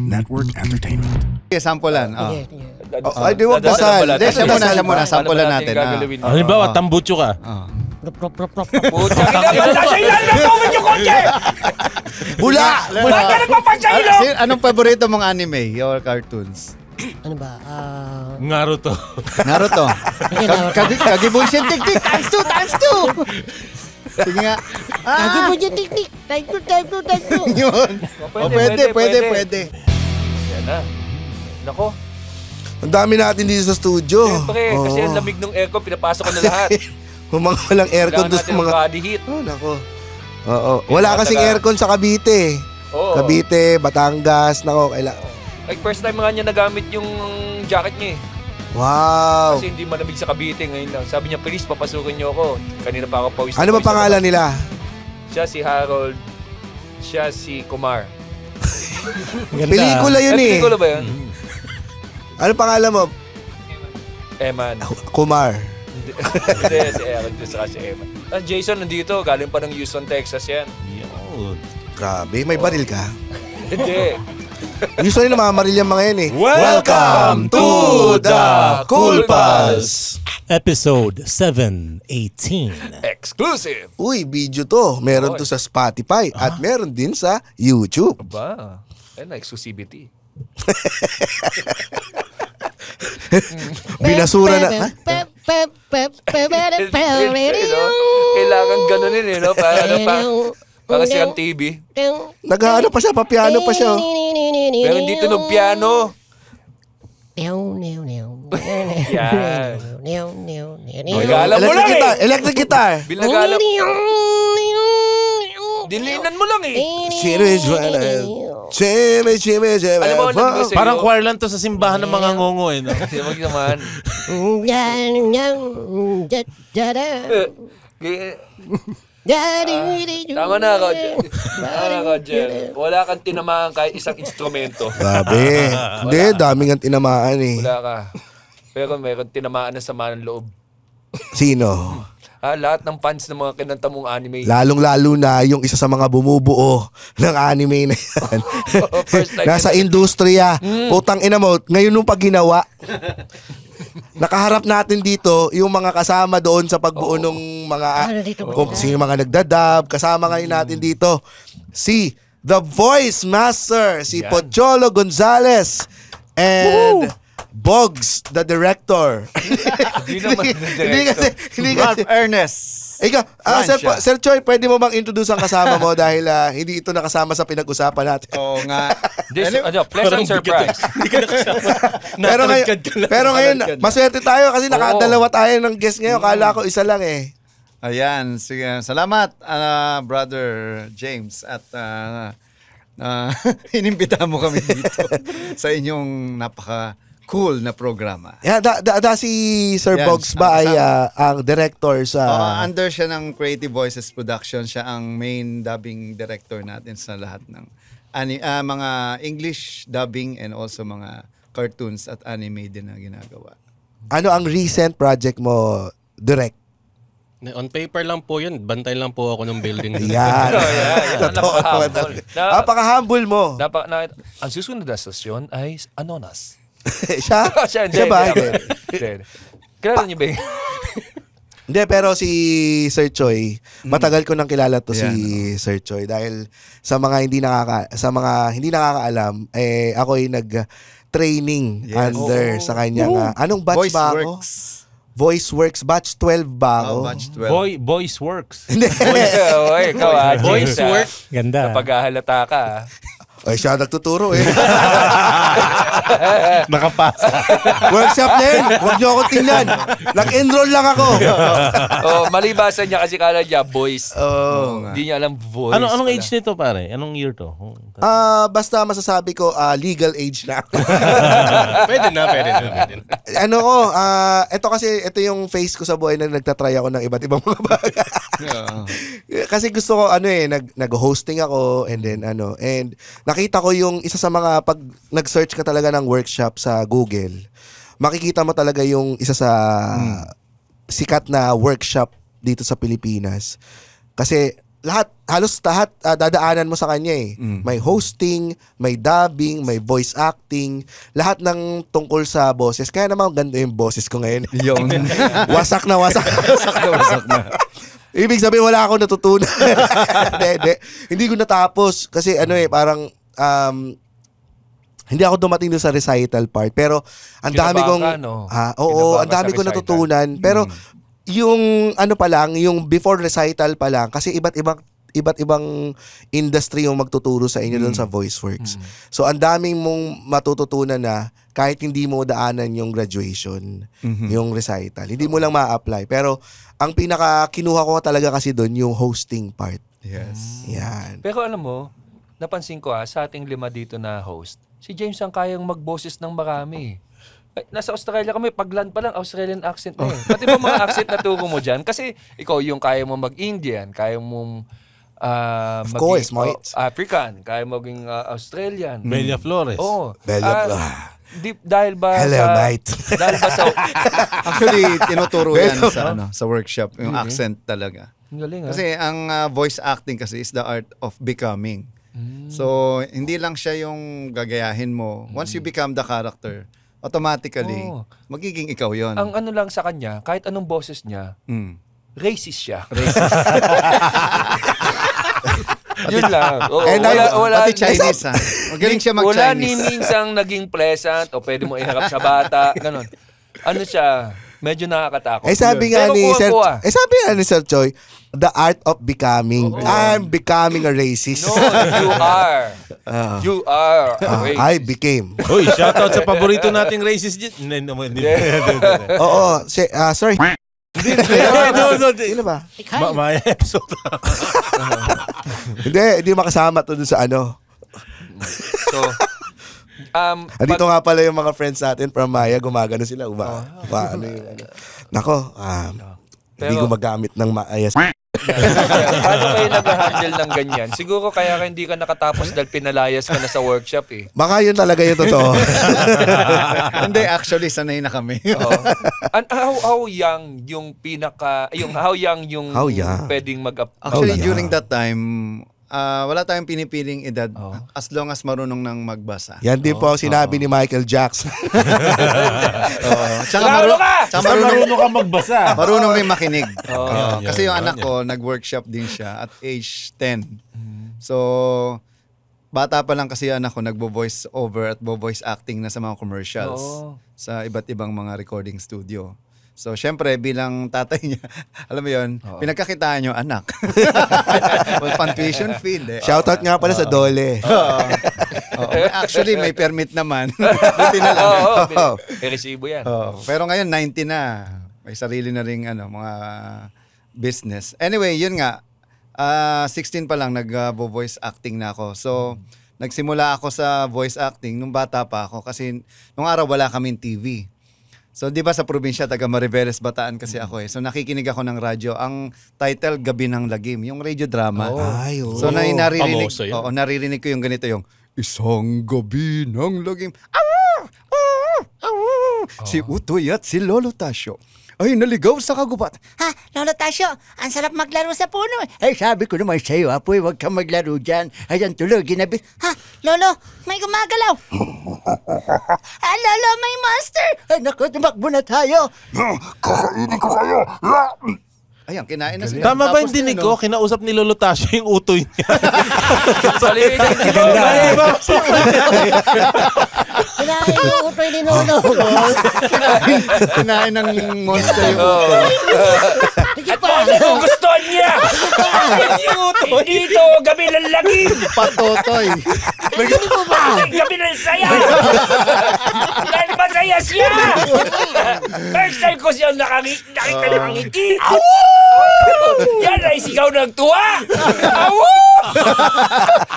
Network Entertainment. Okay, sampulan. Oh. Sige, sige. Oh, ay, di ba basal? Hindi, siya muna, siya muna. Sampulan natin. Ah. Halimbawa, tambutso ka. Oh. Prop, prop, prop, prop. Puta, nasa ilalim ng tubig yung kotse! Bula! Ba't ka nagpapansa mong anime or cartoons? Ano ba? Ah... Naruto. Naruto. Kagibun siya tik-tik. Times two, times two! Sige nga. Ah! Thank you po dyan, Tiktik. Thank you, thank you, thank you. Yun. O, oh, oh, pwede, pwede, pwede. Yan na. Nako. Ang dami natin dito sa studio. Siyempre, kasi ang lamig ng aircon, pinapasok ko na lahat. Kung mga walang aircon Kailangan doon sa mga... body heat. Oh, nako. Oo. Wala kasing taga- aircon sa Cavite. Oo. Cavite, Batangas, nako. Kaila... Like, first time nga niya nagamit yung jacket niya eh. Wow. Kasi hindi malamig sa Cavite ngayon lang. Sabi niya, please, papasukin niyo ako. Kanina pa ako pawis. Ano ba pangalan nila? Siya si Harold. Siya si Kumar. Pelikula yun eh, eh. Pelikula ba yun? Mm-hmm. ano pangalan mo? Eman. Kumar. Hindi, si Harold. Saka si Eman. Ah, Jason, nandito. Galing pa ng Houston, Texas yan. Yun. Grabe, may oh. baril ka. Hindi. Usually naman yung mga yan eh. Welcome to the Cool Pals! Episode 718. Exclusive! Uy, video to. Meron to sa Spotify at meron din sa YouTube. Ba? Ayun like exclusivity. Binasura na. Ha? ganun no? Kailangan ganunin eh, no? Para pa? Para si ang TV. Naghahanap pa siya, papiano pa siya. Pero hindi tunog piano. Yan. Bilagala mo Electric lang guitar, eh. electric guitar. Bilagala. Dilinan mo lang eh. Shimmy, shimmy, shimmy, Alam mo, alam ko sa'yo. Parang choir lang to sa simbahan ng mga ngongo eh. No? Hindi mo naman. Ah, tama na, Roger. Tama na, Roger. Wala kang tinamaan kahit isang instrumento. Grabe. Hindi, daming ang tinamaan eh. Wala ka. Pero meron tinamaan na sama ng loob. Sino? Ah, lahat ng fans ng mga kinanta mong anime. Lalong-lalo na yung isa sa mga bumubuo ng anime na yan. Oh, Nasa industriya. Mm. Putang ina mo, ngayon nung pag ginawa, nakaharap natin dito yung mga kasama doon sa pagbuo ng mga Ano kung sino yung mga nagdadab. Kasama ngayon mm. natin dito si The Voice Master, si Yan. Pocholo Gonzales and Bogs, the director. Hindi naman the director. Ralph Ernest. Ikaw, uh, Sir, po, Sir Choi, pwede mo bang introduce ang kasama mo dahil uh, hindi ito nakasama sa pinag-usapan natin. Oo nga. This, ano, pleasant surprise. Hindi ka nakasama. pero ngayon, pero ngayon maswerte tayo kasi nakadalawa tayo ng guest ngayon. Kala ko isa lang eh. Ayan, sige. Salamat, uh, Brother James. At uh, uh, inimbita mo kami dito sa inyong napaka cool na programa. Yeah, da, da, da si Sir yes, Bogs ba ang, ay uh, ang director sa... Uh, under siya ng Creative Voices Production. Siya ang main dubbing director natin sa lahat ng ani, uh, mga English dubbing and also mga cartoons at anime din na ginagawa. Ano ang recent project mo, Direct? On paper lang po yun. Bantay lang po ako ng building. Yan. Oh, yeah, yeah. Totoo. Napaka-humble mo. Dapat na, ang susunod na sasyon ay Anonas. siya? siya, hindi, siya ba? Hindi. niyo ba yun? Hindi, pero si Sir Choi, mm. matagal ko nang kilala to si Ayan, Sir Choi dahil sa mga hindi nakaka sa mga hindi nakakaalam, eh ako ay nag training Yes. under sa kanya nga. Anong batch Voice ba ako? Voice Works batch 12 ba ah, ako? Oh, batch 12. Boy, boys works. Hindi. Boy, ikaw, ah, James, ah. Ganda. Napaghahalata ka. Ah. Ay, siya nagtuturo eh. Nakapasa. Workshop na yun. Huwag niyo akong tingnan. Nag-enroll lang ako. oh, malibasan niya kasi kala niya voice. Oh, Hindi niya alam voice. Ano, anong age nito pare? Anong year to? Ah, basta masasabi ko ah, legal age na. pwede na, pwede na, pwede na. ano ko, oh, ah, ito kasi, ito yung face ko sa buhay na nagtatry ako ng iba't ibang mga bagay. kasi gusto ko, ano eh, nag, nag-hosting ako and then ano, and nakita ko yung isa sa mga pag nag-search ka talaga ng workshop sa Google, makikita mo talaga yung isa sa mm. sikat na workshop dito sa Pilipinas. Kasi lahat halos lahat uh, dadaanan mo sa kanya eh. Mm. May hosting, may dubbing, may voice acting, lahat ng tungkol sa boses. Kaya naman ganda yung boses ko ngayon. Yung wasak na wasak. wasak na wasak na. Ibig sabihin wala akong natutunan. de, de. Hindi ko natapos kasi ano eh parang um, hindi ako dumating doon sa recital part pero ang dami kong no? ah, oo, ang dami kong natutunan pero hmm. yung ano pa lang yung before recital pa lang kasi iba't ibang iba't ibang industry yung magtuturo sa inyo mm. doon sa hmm. voice works. Mm. So ang daming mong matututunan na kahit hindi mo daanan yung graduation, mm-hmm. yung recital. Hindi mo lang ma-apply. Pero ang pinaka kinuha ko talaga kasi doon yung hosting part. Yes. Yan. Pero alam mo, napansin ko ah, sa ating lima dito na host, si James ang kayang magboses ng marami. Ay, nasa Australia kami, pagland pa lang, Australian accent na yun. Eh. Oh. Pati ba mga accent na tuko mo dyan? Kasi ikaw yung kaya mo mag-Indian, kaya mo uh, ah, mag course, maging African, kaya maging uh, Australian. Melia mm. Flores. Oo. Bella Ah, blah. di, dahil ba Hello, sa... mate. Dahil ba sa... Actually, tinuturo yan sa, ano, sa workshop, yung mm-hmm. accent talaga. Ang galing, ah. Kasi ang ah, voice acting kasi is the art of becoming. Hmm. So, hindi lang siya yung gagayahin mo. Once you hmm. become the character, automatically, Oo. Oh. magiging ikaw yon Ang ano lang sa kanya, kahit anong boses niya, mm. racist siya. Yun lang. Oo, And eh, wala, I, wala, pati Chinese, ha? Ah. Magaling siya Wala ni minsang naging pleasant o pwede mo iharap sa bata. Ganon. Ano siya? Medyo nakakatakot. Eh sabi nga ni kuha, Sir, kuha. eh sabi nga ni Sir Choi, the art of becoming. Oo. I'm becoming a racist. No, you are. Ah. You are. Ah, Wait. I became. shout out sa paborito nating racist dyan. Hindi, hindi, Oo, si, ah, sorry. Hindi ba? Ma- May episode. Hindi, hindi makasama to sa ano. So, Um, Andito nga pala yung mga friends natin from Maya, gumagano sila. Uba, oh. pa, ano yung, ano. Nako, um, Pero, hindi gumagamit ng Maya. Ah, Paano kayo nag-handle ng ganyan? Siguro kaya ka hindi ka nakatapos dahil pinalayas ka na sa workshop eh. Baka yun talaga yung totoo. hindi, actually, sanay na kami. oh. And how, how young yung pinaka, yung how young yung How young? pwedeng mag-up? Actually, Oh, yeah. during that time, uh, wala tayong pinipiling edad oh. as long as marunong nang magbasa. Yan din oh, po ang oh, sinabi oh. ni Michael Jackson. oh. Tsaka maru- marunong, marunong ka magbasa. marunong rin makinig. Oh. Yeah. Kasi yung anak ko, nag-workshop din siya at age 10. Mm-hmm. So, bata pa lang kasi yung anak ko nagbo-voice over at bo-voice acting na sa mga commercials oh. sa iba't ibang mga recording studio. So, syempre, bilang tatay niya, alam mo yun, Oo. pinagkakitaan yung anak. well, pang tuition fee, hindi. Shoutout nga pala sa Dole. Oo. Actually, may permit naman. Buti na lang. Oo, Oo. oo. May resibo yan. Pero ngayon, 90 na. May sarili na rin ano, mga business. Anyway, yun nga. Uh, ah, 16 pa lang, nag-voice acting na ako. So, hmm. nagsimula ako sa voice acting nung bata pa ako kasi nung araw wala kaming TV. So 'di ba sa probinsya taga Mariveles Bataan kasi ako eh. So nakikinig ako ng radyo. Ang title Gabi ng Lagim, yung radio drama. Oh. Ay, oh. So na naririnig, Pamoso yun. oo, naririnig ko yung ganito yung isang gabi ng lagim. Ah! Ah! Ah! ah! Si oh. Utoy at si Lolo Tasyo ay, naligaw sa kagubat. Ha, Lolo Tasyo, ang sarap maglaro sa puno eh. Ay, sabi ko naman sa'yo, Apoy, huwag kang maglaro dyan. Ayan, tulog, ginabi. Ha, Lolo, may gumagalaw. ha, ah, Lolo, may monster. Ay, naku, tumakbo na tayo. Hmm, kakainin ko kayo. Ayan, kinain na sila. Tama ba yung dinig ano? ko? Kinausap ni Lolo Tasha yung utoy niya. Salimitan kita. Kinain yung utoy ni Lolo. Kinain ng monster yung utoy. Sige pa. Ano gusto niya? Yung utoy. Dito, gabi ng laging. Patotoy. Ganyan mo ba? Gabi ng saya. Dahil masaya siya. First time ko siya nakakita ng ngiti. Awoo! Yan ay sigaw ng tuwa! Awo!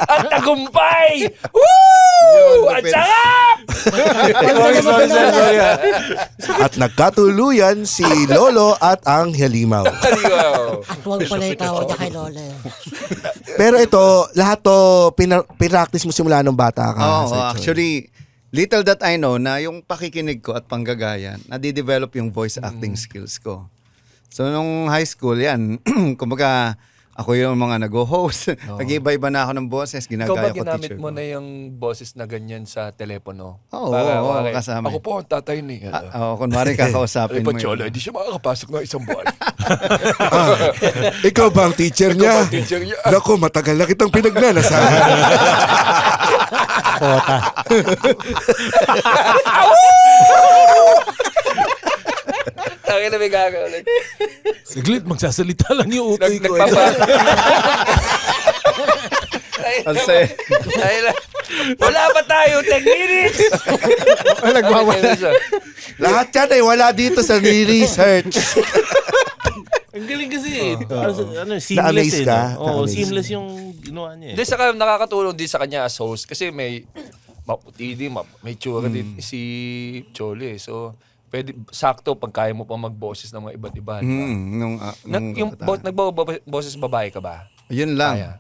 Ang tagumpay! Woo! Ang sarap! Ah. at nagkatuluyan si Lolo at ang Helimaw. At huwag pala itawag niya kay Lolo. Pero ito, lahat to, pinar- pinractice mo simula nung bata ka. Oo, oh, actually, little that I know na yung pakikinig ko at panggagayan, nadidevelop yung voice acting mm. skills ko. So nung high school yan, kumbaga ako yung mga nag-host. Oh. Nag-iba-iba na ako ng boses. Ginagaya ko teacher. Ikaw ba ginamit mo na yung boses na ganyan sa telepono? Oo, oh, Para, oh, kasama. Ako po ang tatay ni. Ah, ano. Oo, uh, oh, kunwari kakausapin mo. Ay, Pachola, hindi siya makakapasok ng isang buwan. ah, ikaw ba ang teacher niya? Ikaw ang teacher niya? Naku, matagal na kitang pinagnanasahan. Kota. Awoo! Bakit na may gagawa ulit? Siglit, magsasalita lang yung utoy ko. Eh. Ang saya. Wala pa tayo, 10 minutes! Nagwawala. Lahat yan ay eh, wala dito sa research. Ang galing kasi eh. ano, ano, seamless eh. Ka? Oo, seamless yung ginawa niya eh. Hindi, saka nakakatulong din sa kanya as host kasi may maputi din, ma- may tsura din mm. si Chole. So, Pwede, sakto pag kaya mo pa magboses ng mga iba't iba. Mm, nung, uh, nung, Nag, yung bo, nagboboses babae ka ba? Yun lang. Kaya.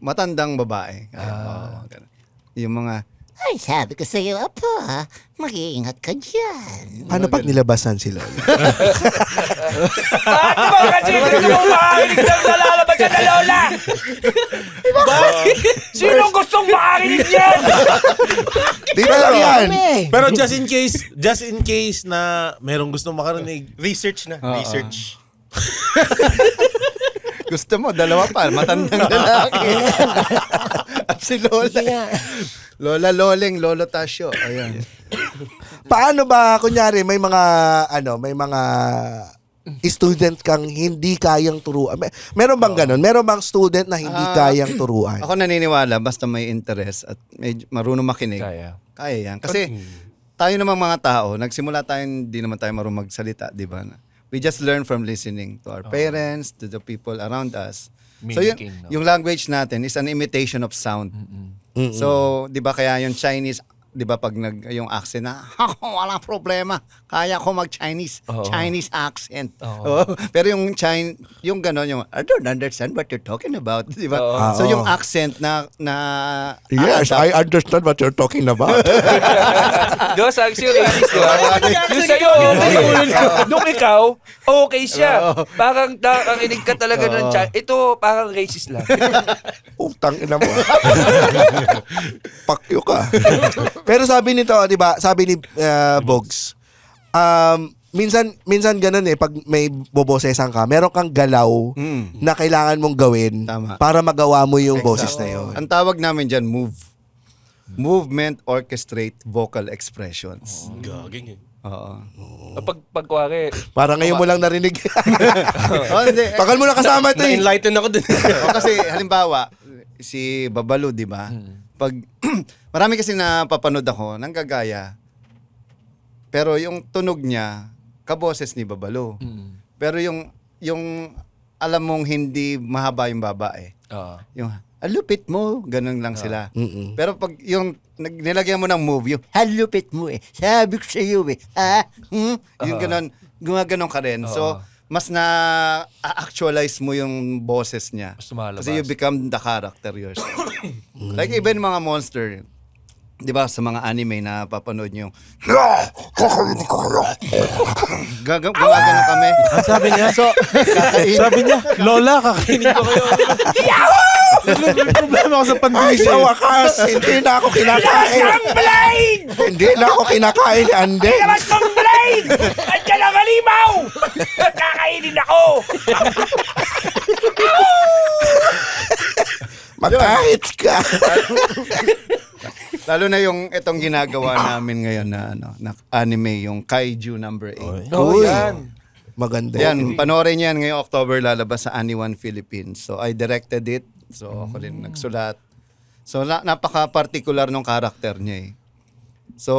Matandang babae. Kaya, ah. oh, yung mga ay, sabi ko sa'yo, apa, ah, mag-iingat ka dyan. Paano pag nilabasan si Lolo? Bakit ba kasi hindi ka makakarinig ng lalalaban ka na eh, Lola? Bakit? Diba? Sinong gustong makarinig yan? Dito lang yan. Pero just in case, just in case na merong gustong makarinig. Research na, ah, ah. research. Gusto mo, dalawa pa, matandang lalaki. si Lola. Yeah. Lola Loleng, Lolo Tasyo. Ayan. Paano ba, kunyari, may mga, ano, may mga student kang hindi kayang turuan. Mer- Meron bang ganun? Meron bang student na hindi Ah, kayang turuan? Ako naniniwala, basta may interest at medyo marunong makinig. Kaya. Kaya yan. Kasi hmm. tayo namang mga tao, nagsimula tayong, hindi naman tayo marunong magsalita, di ba? We just learn from listening to our parents, to the people around us. Mimicking, so yung, no? yung language natin is an imitation of sound. Mm-mm. So, 'di ba kaya yung Chinese 'di ba pag nag yung accent na wala problema kaya ko mag Chinese oh, Chinese accent oh. pero yung Chin yung ganon yung I don't understand what you're talking about 'di ba oh. so yung accent na na Yes ano I understand what you're talking about those action English ko yung sa'yo nung ikaw okay siya parang nakikinig ka talaga ng Chinese ito parang racist lang utang ina mo pakyo ka Pero sabi nito, 'di ba? Sabi ni uh, Bogs. Um, minsan minsan ganun eh pag may bobosesan ka, meron kang galaw mm. na kailangan mong gawin Tama. para magawa mo yung exactly. boses na 'yon. Ang tawag namin diyan move. Movement orchestrate vocal expressions. Oh. Gaging eh. Oo. Oh. Pag pagkuwari... Para ngayon mo lang narinig. oh, hindi. Tagal mo lang kasama ito eh. Na-enlighten ako din. o kasi halimbawa, si Babalo, di ba? Hmm. Pag Marami kasi napapanood ako nang gagaya. Pero yung tunog niya, kaboses ni Babalo. Mm. Pero yung yung alam mong hindi mahaba yung baba eh. Uh. Yung alupit ah, mo, ganun lang uh. sila. Mm-mm. Pero pag yung nilagyan mo ng move, yung halupit mo eh. Sabi ko sa iyo eh. Ah, hmm? Uh. Yung ganun, gumaganon ka rin. Uh. So, mas na actualize mo yung boses niya. Mas Kasi you become the character yourself. like even mga monster, 'di ba sa mga anime na papanood niyo kakainin ko kayo gagawin ah! na kami Ang ah, sabi niya, so kakainin sabi niya, Lola, kakainin ko kayo. May problema ako sa Ay, pandemic. sa wakas, hindi na ako kinakain. Hindi na ako kinakain, hindi Labas ng blind! Andiyan Kakainin ako! Magkahit ka. Lalo na yung itong ginagawa namin ngayon na ano, na anime yung Kaiju number 8. Oh, Uy. yan. Maganda. Yan, panoorin niyan ngayong October lalabas sa Anyone Philippines. So I directed it. So hmm. ako rin nagsulat. So na- napaka-particular nung character niya eh. So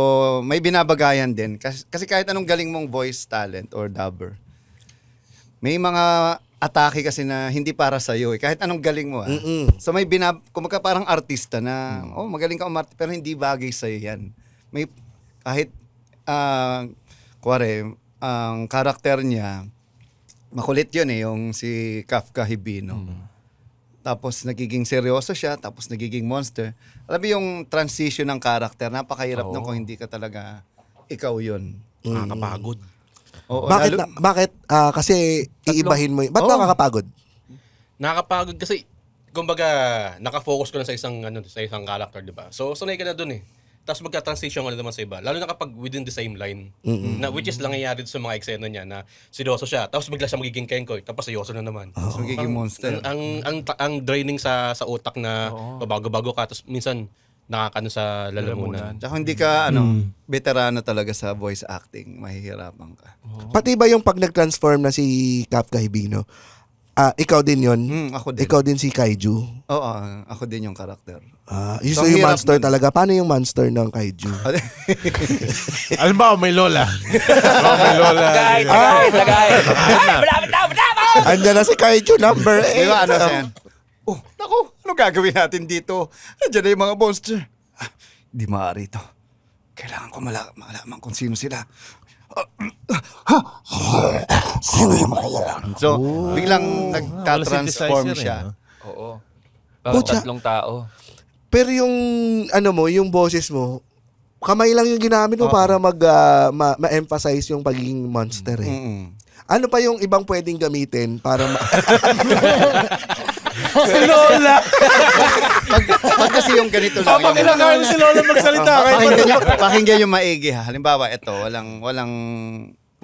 may binabagayan din kasi, kasi kahit anong galing mong voice talent or dubber. May mga atake kasi na hindi para sa iyo eh. Kahit anong galing mo ah. So may binab kumbaga parang artista na mm. oh magaling ka umarte pero hindi bagay sa iyo 'yan. May kahit uh, ah, kuare ang karakter niya makulit 'yun eh yung si Kafka Hibino. Mm. Tapos nagiging seryoso siya, tapos nagiging monster. Alam mo yung transition ng karakter, napakahirap oh. nung kung hindi ka talaga ikaw 'yun. Mm. Nakakapagod. Mm. Oo, bakit, lalo, na, bakit ah, kasi iibahin mo, y- ba't Oo. nakakapagod? Nakakapagod kasi kumbaga nakafocus ka lang sa isang ano sa isang character, 'di ba? So sanay ka na doon eh. Tapos magka-transition ka na naman sa iba. Lalo na kapag within the same line. Na which is lang nangyayari sa mga eksena niya na seryoso siya. Tapos bigla siya magiging kengkoy. Tapos seryoso na naman. Tapos magiging monster. Ang, ang, ang, ang draining sa sa utak na bago-bago ka. Tapos minsan nakakano sa lalamunan. Tsaka hindi ka ano, hmm. veterano talaga sa voice acting, mahihirapan ka. Pati ba yung pag nag-transform na si Kafka Hibino? Ah, ikaw din yon Mm, ako din. Ikaw din si Kaiju? Oo, ako din yung karakter. Ah, yun So, yung monster nun. talaga. Paano yung monster ng Kaiju? Alam ba, may lola. oh, may lola. Tagay, tagay, tagay. Ay, ah, malapit na, malapit! Andiyan na si Kaiju number 8. Di ba ano, Sen? Oh, nako, ano gagawin natin dito? Andiyan na yung mga boss. Ah, maaari ito. Kailangan ko mala- malaman kung sino sila. Sino yung mga yan? So, Oh. biglang nagtatransform Wala synthesizer eh, siya. no? Oo. Para Pucha. tatlong tao. Pero yung ano mo, yung boses mo, kamay lang yung ginamit mo ah. para mag ah, ma- ma-emphasize yung pagiging monster eh. Mm. Ano pa yung ibang pwedeng gamitin para ma- si Lola. pag, pag kasi yung ganito lang. Habang kailangan si Lola magsalita. Oh, pakinggan, niya, pakinggan yung maigi ha. Halimbawa, ito, walang, walang,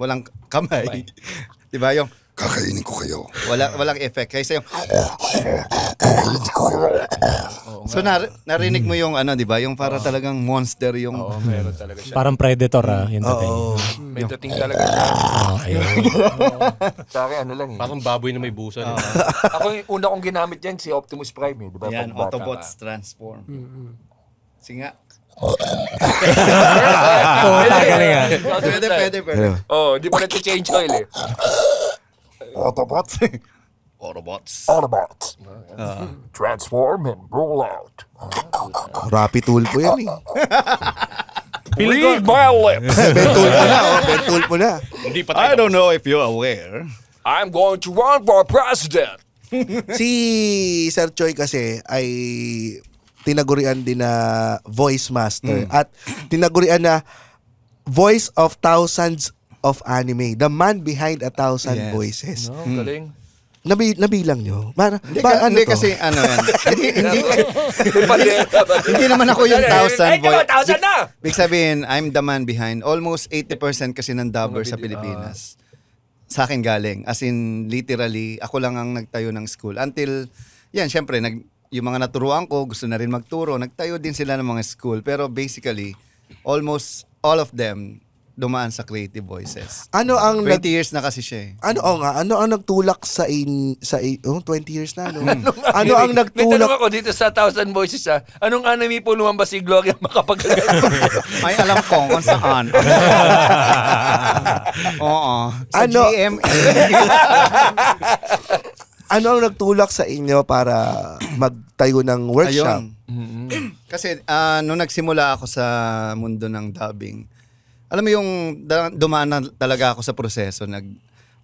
walang kamay. Di ba yung, kakainin ko kayo. Wala, walang effect. Kaysa yung, kakainin ko kayo. So nar- mm. narinig mo yung ano, 'di ba? Yung para talagang monster yung Oo, meron talaga siya. Parang predator ah, yung dating. Oo. May dating talaga siya. Oh, ayun. Sa akin, ano lang eh. Parang baboy na may busa. di Ako yung una kong ginamit yan, si Optimus Prime eh. Di ba? Yan, Pagbata Autobots transform. Singa. Oh, galing ah. Pwede, pwede, pwede. oh, di pa change oil eh. Autobots. Autobots. Autobots. Ah. Transform and roll out. Rapi tool po yan eh. Read my lips. Bentul po na, Bentul oh, po na. I don't know if you're aware. I'm going to run for president. Si Sir Choi kasi ay tinagurian din na voice master hmm. at tinagurian na voice of thousands of anime. The man behind a thousand Yes. voices. No, hmm. galing. Nabi, nabilang nyo? Para, hindi, ba, ka, ano hindi kasi ano yan. hindi, hindi, hindi naman ako yung thousand boy. Ay, thousand na! Big sabihin, I'm the man behind. Almost 80% kasi ng dabber sa Pilipinas. Sa akin galing. As in, literally, ako lang ang nagtayo ng school. Until, yan, syempre, nag, yung mga naturuan ko, gusto na rin magturo. Nagtayo din sila ng mga school. Pero basically, almost all of them dumaan sa Creative Voices. Ano ang 20 nag, years na kasi siya eh. Ano oh nga, ano ang nagtulak sa in sa in, oh, 20 years na no. Hmm. Ano, ano, ang nagtulak? May ako dito sa Thousand Voices ah. Anong anime po lumabas si Gloria makapagkagawa? Ay alam ko kung saan. Oo. Sa ano, GMA. ano ang nagtulak sa inyo para magtayo ng workshop? Ayun. Mm-hmm. Kasi uh, nung nagsimula ako sa mundo ng dubbing, alam mo yung dumaan na talaga ako sa proseso, nag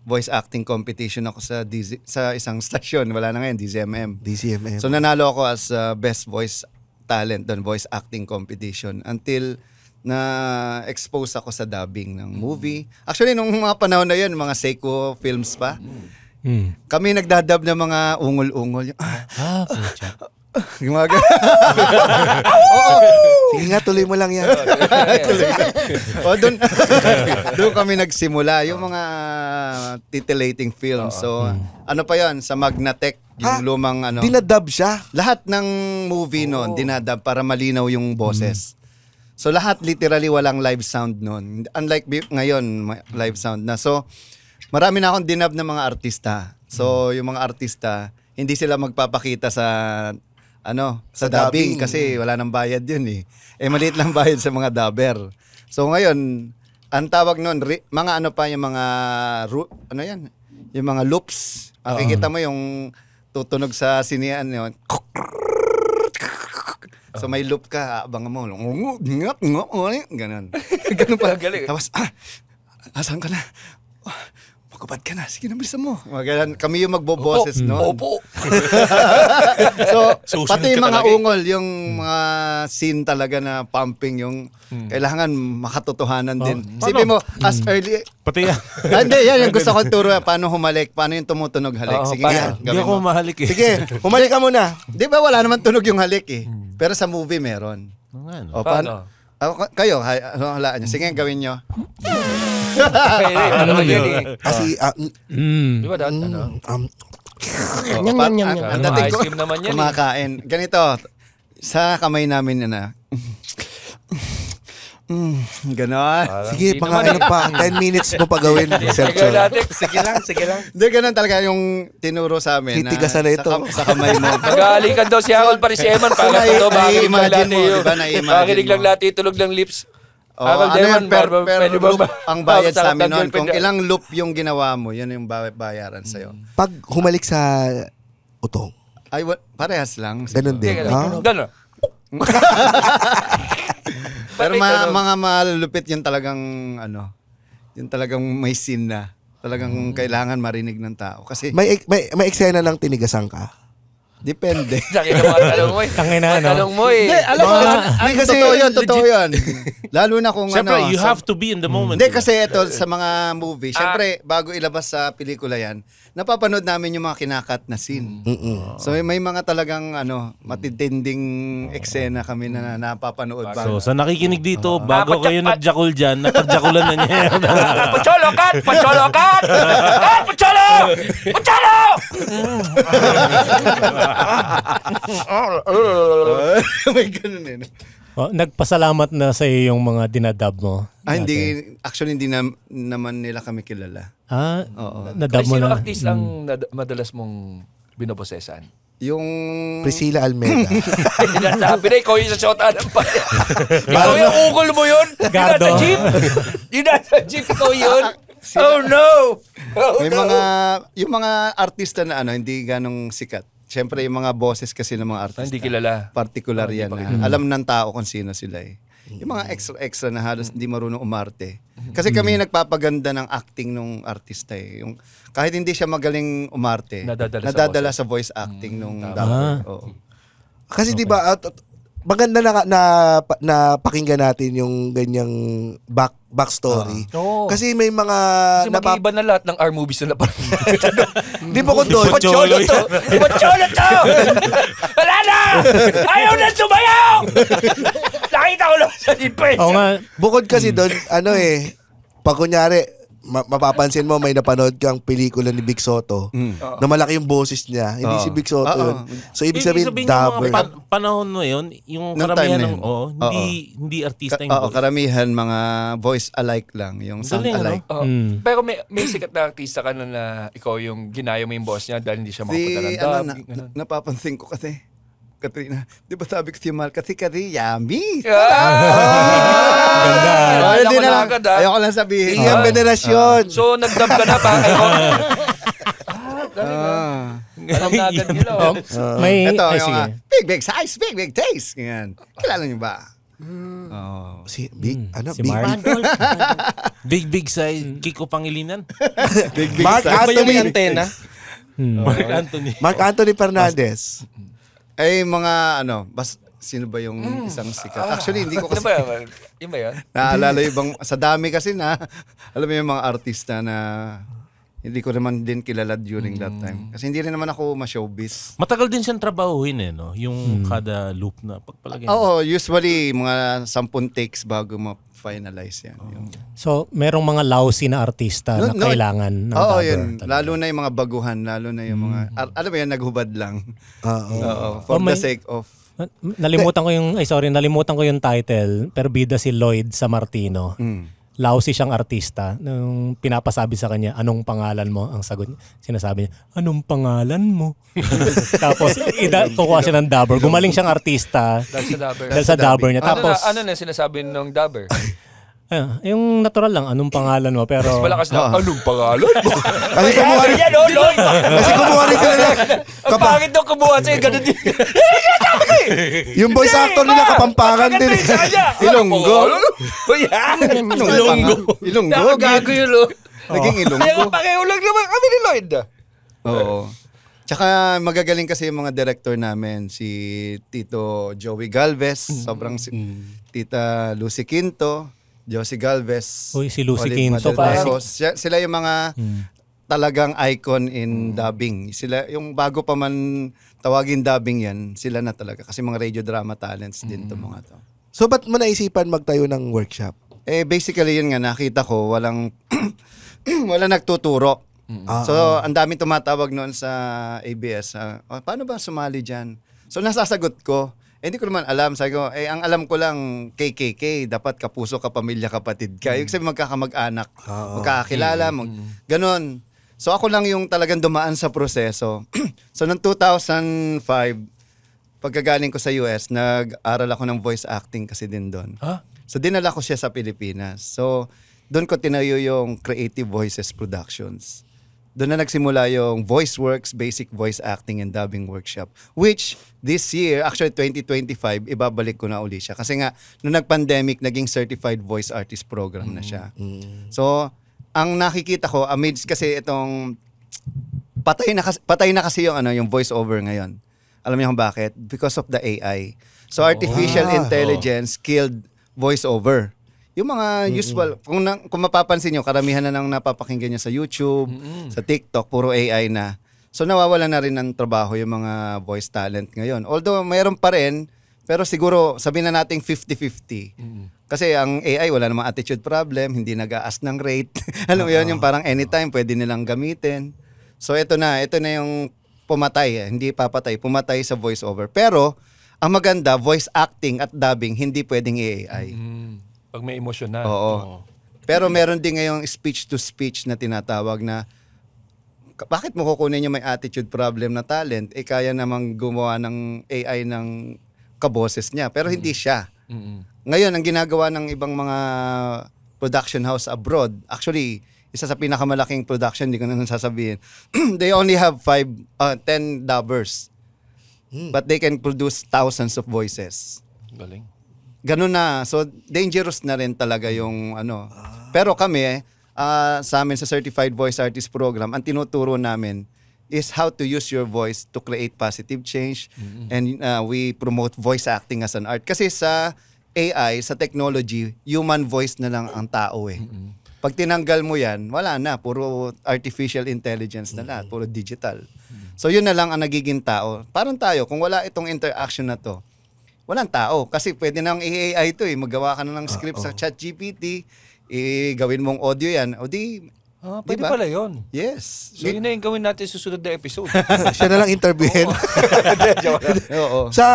voice acting competition ako sa DZ, sa isang station, wala na ngayon, DZMM. DZMM. So nanalo ako as uh, best voice talent doon, voice acting competition until na expose ako sa dubbing ng mm. movie. Actually, nung mga panahon na yun, mga Seiko films pa, mm. mm. Kami nagdadub ng mga ungol-ungol. ah, Gumaga. Oo. Sige nga, tuloy mo lang yan. tuloy. o, doon, doon kami nagsimula. Yung mga titillating films. So, ano pa yon Sa Magnatech. Yung lumang ano. Dinadub siya? Lahat ng movie noon, dinadub para malinaw yung boses. Mm. So, lahat literally walang live sound noon. Unlike ngayon, live sound na. So, marami na akong dinab ng mga artista. So, yung mga artista, hindi sila magpapakita sa ano, sa, sa dubbing, kasi wala nang bayad yun eh. Eh maliit lang bayad sa mga dubber. So ngayon, ang tawag noon, mga ano pa yung mga ano yan, yung mga loops. Makikita mo yung tutunog sa sinian yun. So may loop ka, abangan mo. Ganun. Ganun pala. Galing. Tapos, ah, asan ka na? Magubad ka na. Sige na, bilisan mo. Magalan. Kami yung magboboses Opo. noon. Opo. so, Susunod pati yung mga talaga ungol, yung hmm. mga scene talaga na pumping, yung hmm. kailangan makatotohanan ah. din. Sige mo, as hmm. early... Pati yan. Ah, hindi, yan yung gusto ko turo. Eh. Paano humalik? Paano yung tumutunog halik? Oo, ah, Sige, nga, paano? Hindi ako mo. mahalik eh. Sige, humalik ka muna. Di ba wala naman tunog yung halik eh. Pero sa movie meron. Ano? O, paano? Paano? Ah, kayo, hay- ano, halaan Sige, gawin nyo. Pwede, ano yun Kasi, ah, mm, Mm. Di ba dahil, ano? um, Nyam, nyam, ano, nyam, nyam. Ang dating ko, naman yan eh. kumakain. Ganito, sa kamay namin na, ah. mm, ganon. Parang sige, hindi naman pa. 10 minutes mo pa gawin, Sir Sige Sige lang, sige lang. Hindi, ganon talaga yung tinuro sa amin. Titigasan ah, na ito. Sa, sa kamay mo. Nag-aalikan daw si Harold si Eman. Pagkatulog, Nai- bakit nai-imagine mo, lahat di yun? ba? imagine Pakilig lang mo. lahat, tulog lang lips. Oh, Harold ano Ewan, yan, per, ba, per pwede ba loop ang bayad sa amin noon. Kung ilang loop yung ginawa mo, yun yung bayaran mm. sa'yo. Pag humalik sa utong. Ay, wa- parehas lang. Ganun din. Ha? Gano'n. Pero ma- mga malulupit yung talagang, ano, yung talagang may scene na. Talagang mm. kailangan marinig ng tao. Kasi, May, may, may eksena ng tinigasan ka. Depende. Sakit ang mga tanong mo eh. Tangin na, no? Tanong mo eh. Hindi, alam mo, Mga- hindi kasi totoo yun, totoo yun. Lalo na kung Siyempre, ano. you have to be in the hmm. moment. Hindi, kasi ito sa mga movie, ah. syempre, bago ilabas sa pelikula yan, napapanood namin yung mga kinakat na scene. Hmm. So may, mga talagang ano, matitinding eksena kami na napapanood So, sa nakikinig dito, bago kayo nagjakul dyan, napagjakulan na niya. Pacholo, cut! Pacholo, cut! Cut! Ah, pacholo! ¡Ochano! May ganun eh. Oh, nagpasalamat na sa iyo yung mga dinadab mo. Ah, hindi, actually hindi na, naman nila kami kilala. Ah, Oo. nadab mo na. na. artist ang hmm. nad- madalas mong binoposesan? Yung... Priscilla Almeida. Sinasabi na ikaw yung sa shota ng pala. ikaw yung ukol mo yun. Yung nasa jeep. Yung nasa jeep ko yun. Ah, oh no! Oh, May no! mga, yung mga artista na ano, hindi ganong sikat. Siyempre, yung mga boses kasi ng mga ah, artista. Hindi kilala. Particular ah, yan. Na, ah. alam ng tao kung sino sila eh. Yung mga extra-extra na halos hindi marunong umarte. Kasi kami yung nagpapaganda ng acting nung artista eh. Yung, kahit hindi siya magaling umarte, nadadala, nadadala sa, voice. sa voice acting mm, nung ah. dapper. Oo. Kasi di ba at maganda na, na, na pakinggan natin yung ganyang back backstory. Uh, ah. no. Kasi may mga... Kasi napap- mag-iba na lahat ng R movies na napapakita. Hindi po kung doon. Pacholo to! Pacholo to! Wala na! Ayaw na sumayaw! Nakita ko lang sa lipa. Oo Bukod kasi doon, ano eh, pag kunyari, mapapansin mo may napanood kang pelikula ni Big Soto hmm. na malaki yung boses niya. Hindi Oo. si Big Soto Oo. yun. So ibig sabihin, yung mga panahon no yun, yung Nung karamihan time na ng, yun. Oh, oo, hindi, hindi artista yung Oo, voice. karamihan mga voice alike lang, yung sound Galing, alike. Oo. Ano? Oh. Hmm. Pero may, may sikat na artista ka na, na ikaw yung ginaya mo yung boss niya dahil hindi siya Si, makapunta ng ano, na, napapansin ko kasi, Katrina, di ba sabi ko si Mal, kasi kasi yummy. Ah! Ganda. Ay, Ayoko hindi na lang, agad, ah. lang sabihin. Hindi yan, ah. venerasyon. So, nagdab ka na pa kay Hong. Ah. Alam na agad nila. oh. May, Ito, ay, yung sige. big, big size, big, big taste. Ganyan. Kilala niyo ba? Hmm. Oh. Si, big, hmm. ano, si big Mark. Big, big size. Kiko Pangilinan. Big, big Mark size. Mark Anthony yung hmm. antena? Mark Anthony. Mark Anthony Fernandez. Eh, mga ano, bas, sino ba yung hmm. isang sikat? Ah. Actually, hindi ko Ano kasi ba yun? Yun ba yun? naalala yung ibang, sa dami kasi na, alam mo yung mga artista na hindi ko naman din kilala during that hmm. time. Kasi hindi rin naman ako ma-showbiz. Matagal din siyang trabahuhin eh, no? Yung hmm. kada loop na pagpalagay. Oo, usually mga sampun takes bago ma- finalize yan. Oh. Yung, So, merong mga lousy na artista No, na no. kailangan ng Oo, cover. yun. Lalo na yung mga baguhan, lalo na yung mga, hmm. al- alam mo yan, naghubad lang. Oo. Oo, oh, for Oh, the may- sake of, Nalimutan ko yung, ay sorry, nalimutan ko yung title, pero bida si Lloyd sa Martino. Mm lousy siyang artista nung pinapasabi sa kanya anong pangalan mo ang sagot niya sinasabi niya anong pangalan mo tapos ida kukuha siya ng dabber gumaling siyang artista dahil sa dabber dahil sa dabber niya ano tapos ano na, ano na sinasabi ng dabber Ah, yung natural lang, anong pangalan mo? Pero... Mas malakas na, Ah. anong pangalan mo? Kasi kumuha rin, Yan, oh, Lord. kasi kumuha rin sila ng Ang pangit daw kumuha sa'yo, eh, ganun din. yung voice actor nila kapampangan din. eh. Ilonggo. Ilonggo. Oh. Ilonggo. Nakagago yun, lo. Naging Ayaw, ilonggo. pareho lang naman kami ni Lloyd. Oo. Tsaka magagaling kasi yung mga director namin, si Tito Joey Galvez, mm. sobrang si mm. Tita Lucy Quinto, Josie Galvez, Uy, si Lucy Olive Quinto. Sila yung mga hmm. talagang icon in hmm. dubbing. Sila yung bago pa man tawagin dubbing yan, sila na talaga kasi mga radio drama talents din to hmm. mga to. So, ba't mo naisipan magtayo ng workshop? Eh basically yun nga nakita ko walang wala nagtuturo. Ah, so ah. ang dami tumatawag noon sa ABS. ah, "Oh, paano ba sumali diyan? So nasasagot ko. Eh, hindi ko naman alam. Sabi ko, eh, ang alam ko lang, KKK, dapat kapuso, kapamilya, kapatid ka. Mm. Yung sabi magkakamag-anak, oh, magkakakilala, mm. mag, mm. ganon. So ako lang yung talagang dumaan sa proseso. so noong 2005, pagkagaling ko sa US, nag-aral ako ng voice acting kasi din doon. Huh? So dinala ko siya sa Pilipinas. So doon ko tinayo yung Creative Voices Productions doon na nagsimula yung voice works, basic voice acting and dubbing workshop. Which this year, actually 2025, ibabalik ko na uli siya. Kasi nga, nung nag-pandemic, naging certified voice artist program na siya. Mm-hmm. So, ang nakikita ko, amidst kasi itong patay na kasi, patay na kasi yung ano yung voice over ngayon. Alam niyo kung bakit? Because of the AI. So oh. artificial ah, oh. intelligence killed voice over. Yung mga mm-hmm. usual, kung, na, kung mapapansin nyo, karamihan na nang napapakinggan nyo sa YouTube, mm-hmm. sa TikTok, puro AI na. So nawawala na rin ng trabaho yung mga voice talent ngayon. Although mayroon pa rin, pero siguro sabihin na nating 50-50. Mm-hmm. Kasi ang AI wala namang attitude problem, hindi nag-aas ng rate. Alam mo uh-huh. 'yun, yung parang anytime pwede nilang gamitin. So ito na, ito na yung pumatay eh. Hindi papatay, pumatay sa voiceover. Pero ang maganda, voice acting at dubbing hindi pwedeng AI. Mm-hmm. Pag may emosyon Oo. Oo. Pero meron din ngayong speech to speech na tinatawag na bakit mo kukunin yung may attitude problem na talent? Eh kaya namang gumawa ng AI ng kaboses niya. Pero hindi mm. siya. Mm-mm. Ngayon, ang ginagawa ng ibang mga production house abroad, actually, isa sa pinakamalaking production, hindi ko na sasabihin, they only have five, uh, ten dubbers. Mm. But they can produce thousands of voices. Galing ganun na. So dangerous na rin talaga yung ano. Pero kami uh, sa amin sa Certified Voice Artist program, ang tinuturo namin is how to use your voice to create positive change mm-hmm. and uh, we promote voice acting as an art kasi sa AI sa technology human voice na lang ang tao eh mm-hmm. Pag tinanggal mo yan, wala na. Puro artificial intelligence na lahat. Mm-hmm. Puro digital. Mm-hmm. So yun na lang ang nagiging tao. Parang tayo, kung wala itong interaction na to, walang tao. Kasi pwede na ang AI ito eh. Maggawa ka na ng ah, script uh, oh. sa chat GPT, gawin mong audio yan. O di, Ah, pwede diba? pala yun. Yes. So, yun na yung gawin natin susunod na episode. Siya na lang interviewin. Oo. sa,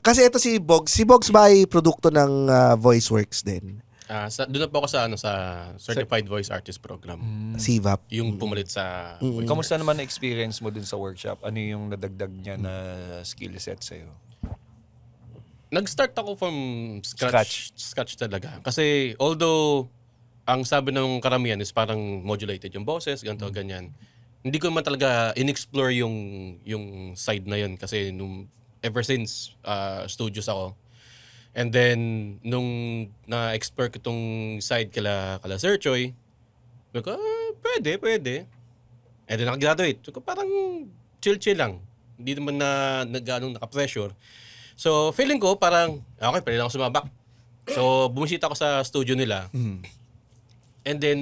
kasi ito si Bogs. Si Bogs ba ay produkto ng uh, ah, Works din? Ah, uh, doon na po ako sa ano sa Certified Voice Artist Program. Mm. CVAP. Yung pumalit sa mm. Kamusta naman na experience mo din sa workshop? Ano yung nadagdag niya na skill set sa iyo? nag-start ako from scratch, scratch. Scratch talaga. Kasi although ang sabi ng karamihan is parang modulated yung boses, ganito, mm. ganyan. Hindi ko man talaga inexplore yung yung side na yun kasi nung ever since uh, studios ako. And then nung na expert ko tong side kala kala Sir Choi, ko, ah, pwede, pwede. And then nakagraduate. So, parang chill-chill lang. Hindi naman na nag-ano, naka-pressure. So, feeling ko parang, okay, pwede lang sumabak. So, bumisita ako sa studio nila. Mm. And then,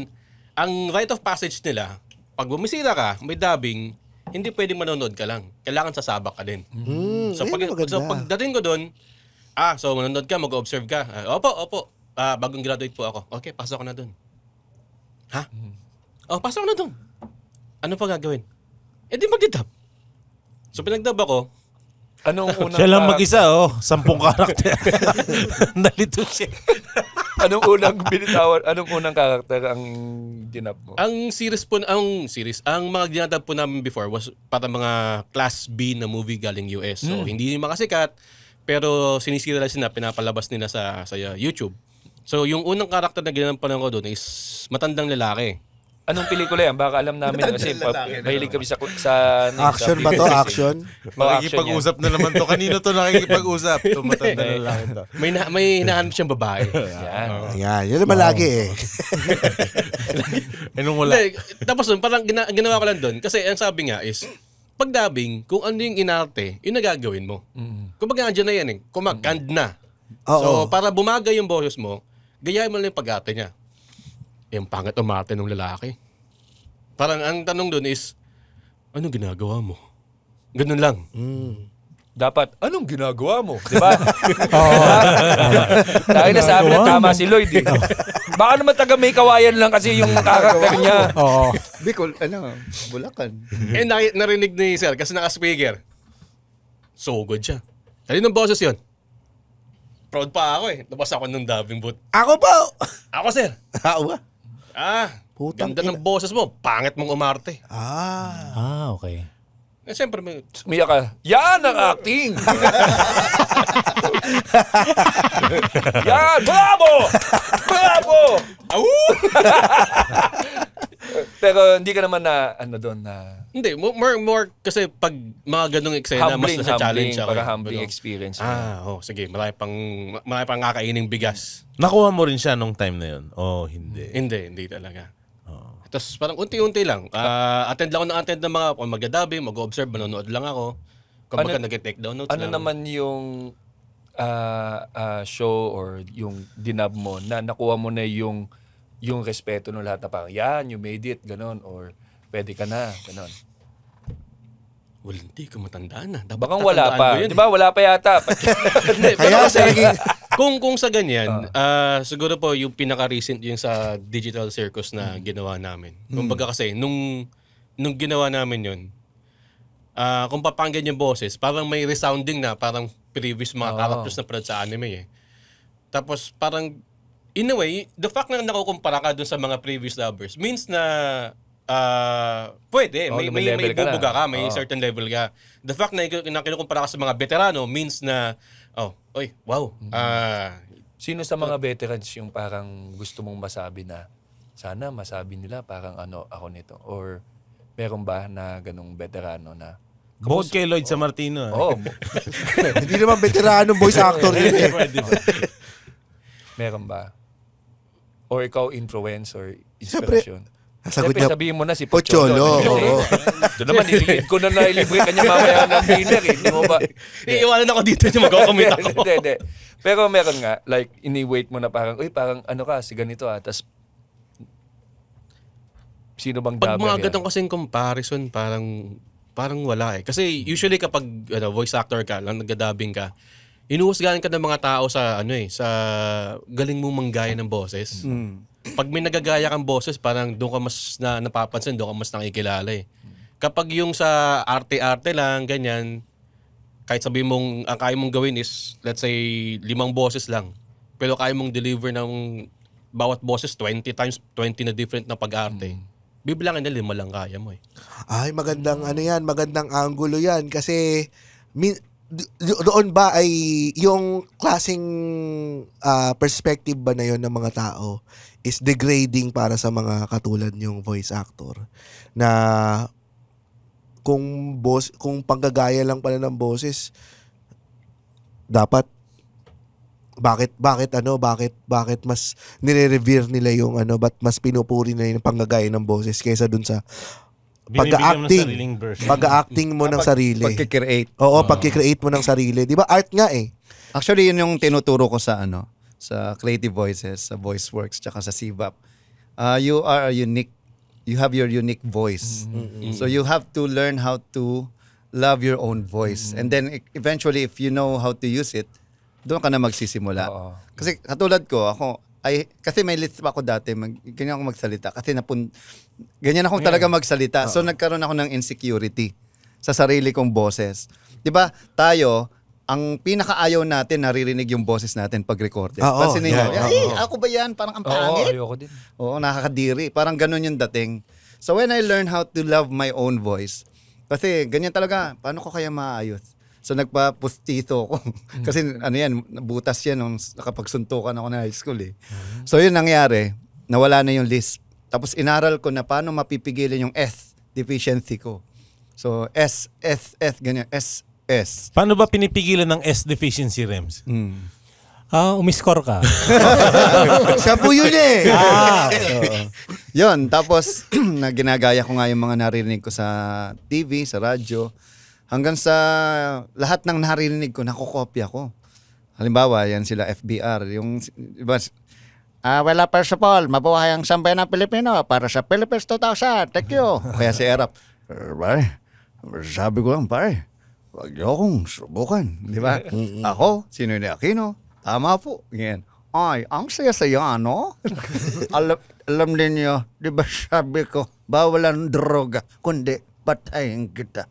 ang rite of passage nila, pag bumisita ka, may dubbing, hindi pwedeng manonood ka lang. Kailangan sasabak ka din. Mm. So, pag, maganda. so, pagdating ko doon, ah, so manonood ka, mag-observe ka. Ah, opo, opo. Ah, bagong graduate po ako. Okay, pasok na doon. Ha? Mm-hmm. Oh, pasok na doon. Ano pa gagawin? Eh di magdadab. So pinagdab ako, Anong unang Siya lang mag-isa, oh. Sampung karakter. Nalito siya. anong unang binitawan, anong unang karakter ang ginap mo? Ang series po, ang series, ang mga ginatap po namin before was para mga class B na movie galing US. So, Hmm. hindi makasikat, pero sinisira lang sila, pinapalabas nila sa, sa uh, YouTube. So, yung unang karakter na ginanap ko doon is matandang lalaki. Anong pelikula yan? Baka alam namin kasi pa, lalaki mahilig kami sa sa Action ba to? Action? Oh, Makikipag-usap na naman to. Kanino to nakikipag-usap? Tumatanda na lang to. May, na, may hinahanap siyang babae. Yan. Ayan, yun naman lagi eh. Eh, nung wala. Hindi, tapos nun, parang gina- ginawa ko lang doon. Kasi ang sabi nga is, pag dubbing, kung ano yung inarte, yung na gagawin mo. Mm. Kung baga andyan na yan eh, kumagand na. So, Oo. para bumaga yung boses mo, gayahin mo lang yung pag-arte niya. Yung pangit umarte ng lalaki. Parang ang tanong doon is, anong ginagawa mo? Ganun lang. Mm. Dapat, anong ginagawa mo? Di ba? Oo. Dahil nasabi na tama si Lloyd eh. Baka naman taga may kawayan lang kasi yung karakter niya. Oo. Bicol, ano, Bulacan. eh, na- narinig ni sir kasi naka-speaker. So good siya. Kalinong boses yun? Proud pa ako eh. Labas ako ng dubbing booth. Ako po! Ako sir! Ako ba? Ah, Putang ganda ng boses mo. Pangit mong umarte. Ah. Ah, okay. Eh, siyempre, may... Umiyak ka. Yan ang acting! Yan! Bravo! Bravo! Au! Pero hindi ka naman na, ano doon, na... Hindi, more, more kasi pag mga ganung eksena, mas nasa challenge ako. Para eh, humbling ano. experience. Ah, oh, sige. Malaki pang, malaki pang kakaining bigas. Nakuha mo rin siya nung time na yun? oh, hindi? Hindi, hindi talaga. Oh. Tapos parang unti-unti lang. Uh, attend lang ako ng attend ng mga, kung magdadabi, mag-observe, manonood lang ako. Kapag ano, nag-take down notes Ano lang. naman yung uh, uh, show or yung dinab mo na nakuha mo na yung yung respeto ng lahat na parang, yan, you made it, ganun, or pwede ka na, ganun. Well, hindi ko matandaan na. Dapat Bakang wala pa. Di ba? Eh. Wala pa yata. hindi, Kaya sa kung kung sa ganyan, uh, siguro po yung pinaka-recent yung sa Digital Circus na mm. ginawa namin. Mm. Kumbaga kasi nung nung ginawa namin yun, uh, kung papanggan yung boses, parang may resounding na parang previous mga oh. characters na parang sa anime eh. Tapos parang in a way, the fact na nakukumpara ka dun sa mga previous lovers means na uh, pwede, oh, may, may, may bubuga ka, ka may oh. certain level ka. The fact na, na kinukumpara ka sa mga veterano means na, oh, oy, wow. Uh, Sino sa mga uh, veterans yung parang gusto mong masabi na sana masabi nila parang ano ako nito? Or meron ba na ganong veterano na Bot kay Lloyd oh. sa Martino. Ah. Oh. Hindi naman veterano voice actor yun. Eh. Meron ba? Or ikaw influence or inspiration? Nasagot niya, sabihin mo na si Pocholo. Oo. Doon naman, ililid ko na na ilibre kanya mamaya ng dinner. eh. Hindi mo ba? Iiwanan ako dito yung mag-comment ako. de, hindi. Pero meron nga, like, ini-wait mo na parang, uy, parang ano ka, si ganito ah. Tapos, sino bang Pag dabber mga yan? ganun kasing comparison, parang parang wala eh. Kasi usually kapag ano, voice actor ka lang, nagdadabing ka, Inuhusgahan ka ng mga tao sa ano eh, sa galing mong manggaya ng boses. Mm. Pag may nagagaya kang boses, parang doon ka mas na, napapansin, doon ka mas nakikilala eh. Kapag yung sa arte-arte lang, ganyan, kahit sabi mong, ang kaya mong gawin is, let's say, limang boses lang. Pero kaya mong deliver ng bawat boses 20 times 20 na different na pag-arte. Mm bibilangin na lima lang kaya mo eh. Ay, magandang ano yan, magandang angulo yan. Kasi, min, doon ba ay yung klasing uh, ah, perspective ba na yon ng mga tao is degrading para sa mga katulad yung voice actor na kung boss kung panggagaya lang pala ng boses dapat bakit bakit ano bakit bakit mas nire-revere nila yung ano but mas pinupuri na yung panggagaya ng boses kaysa dun sa pag-acting pag-acting mo ng sarili. pag create Oo, oh. pagki-create mo ng sarili. 'Di ba? Art nga eh. Actually, 'yun yung tinuturo ko sa ano, sa Creative Voices, sa Voice Works, tsaka sa sibap Uh, ah, you are a unique you have your unique voice. Mm-hmm. So you have to learn how to love your own voice. Mm-hmm. And then e, eventually if you know how to use it, doon ka na magsisimula. Oo. Kasi katulad ko, ako ay kasi may list pa ako dati mag, ganyan ako magsalita kasi napun ganyan ako yeah. talaga magsalita. Uh-huh. So nagkaroon ako ng insecurity sa sarili kong boses. 'Di ba? Tayo ang pinakaayaw natin naririnig yung boses natin pag recorded. Oh, Pansin yeah, niyo, yeah, eh, ako ba 'yan? Parang ang pangit. Oo, oh, ayoko din. Oo, nakakadiri. Parang ganun yung dating. So when I learn how to love my own voice, kasi ganyan talaga, paano ko kaya maayos? So nagpa-pustiso ako. Mm. Kasi ano yan, butas yan nung nakapagsuntukan ako na high school eh. Mm. So yun nangyari, nawala na yung list. Tapos inaral ko na paano mapipigilan yung S deficiency ko. So S, S, S, ganyan, S, S. Paano ba pinipigilan ng S deficiency, Rems? Mm. Ah, umiskor ka. Siya po yun eh. Ah, so. yun, tapos na ginagaya ko nga yung mga narinig ko sa TV, sa radyo. Hanggang sa lahat ng naririnig ko, nakokopya ko. Halimbawa, yan sila FBR. Yung, iba, Ah, wala first of all, Mabuhay ang sambayan ng Pilipino para sa Philippines 2000. Thank you. Kaya si Erap, er, pare, sabi ko lang, pare, wag niyo akong subukan. Di ba? Ako, sino ni Aquino? Tama po. Yan. Ay, ang saya-saya, ano? alam, alam din niyo, di ba sabi ko, bawalan droga, kundi patayin kita.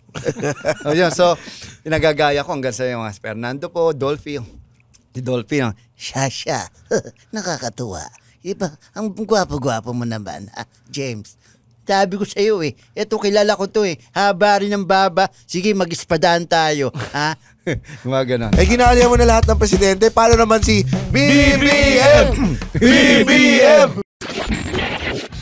so, oh, yun, so, pinagagaya ko hanggang sa yung mga Fernando po, Dolphy, si Dolphy, no? siya, siya, nakakatuwa. Iba, ang gwapo-gwapo mo naman, ah, James. Sabi ko sa iyo eh, eto kilala ko to eh, haba rin ng baba, sige mag-ispadaan tayo, ha? Mga ganon. Eh, ginalihan mo na lahat ng presidente. Paano naman si BBM? BBM!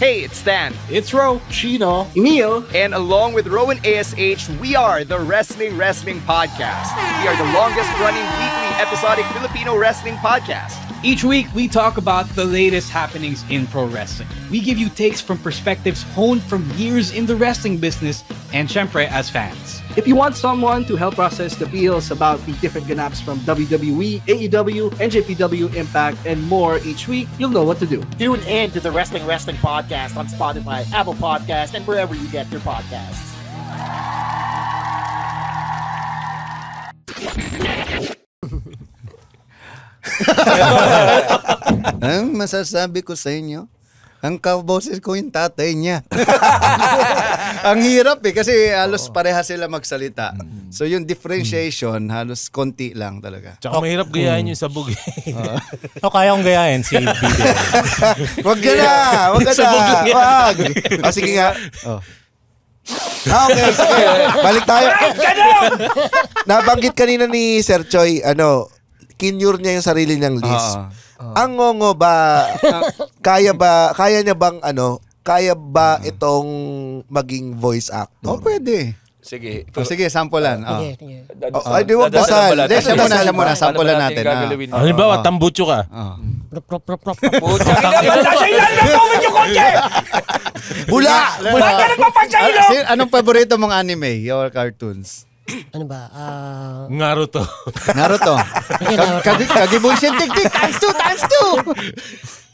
Hey, it's Stan. It's Ro. Chino. Neil. And along with Rowan ASH, we are the Wrestling Wrestling Podcast. We are the longest running weekly episodic Filipino wrestling podcast. Each week, we talk about the latest happenings in pro wrestling. We give you takes from perspectives honed from years in the wrestling business and, syempre, as fans. If you want someone to help process the feels about the different ganaps from WWE, AEW, NJPW, Impact, and more each week, you'll know what to do. Tune in to the Wrestling Wrestling Podcast on Spotify, Apple Podcast, and wherever you get your podcasts. Ang masasabi ko sa inyo, Ang kaboses ko yung tatay niya. ang hirap eh kasi halos pareha sila magsalita. Mm-hmm. So yung differentiation halos konti lang talaga. Tsaka oh, mahirap gayahin yung sabog eh. o oh. oh, kaya kong gayahin si Bibi. Wag ka na! Wag ka na! Wag! O oh, sige nga. Oh. Ah, okay, sige. Balik tayo. Nabanggit kanina ni Sir Choi, ano, kinure niya yung sarili niyang list. Uh-huh. Oh. Ang ngongo ba kaya ba kaya niya bang ano? Kaya ba uh itong maging voice actor? Oh, pwede. Sige. Oh, sige, sampulan. Oh. Sige, sige. Oh, ay, di ba basal? Hindi, siya muna, siya muna. Sampulan natin. Ah. ah ba? tambucho ka. Oh. Ah. Prop, hmm. prop, prop, prop. Puta, ginaganda sa Ba't ka nagpapansa ah, ilong? Anong paborito mong anime or cartoons? ano ba? Uh, Naruto. Naruto. Kagi kagi bullshit tik tik times two times two.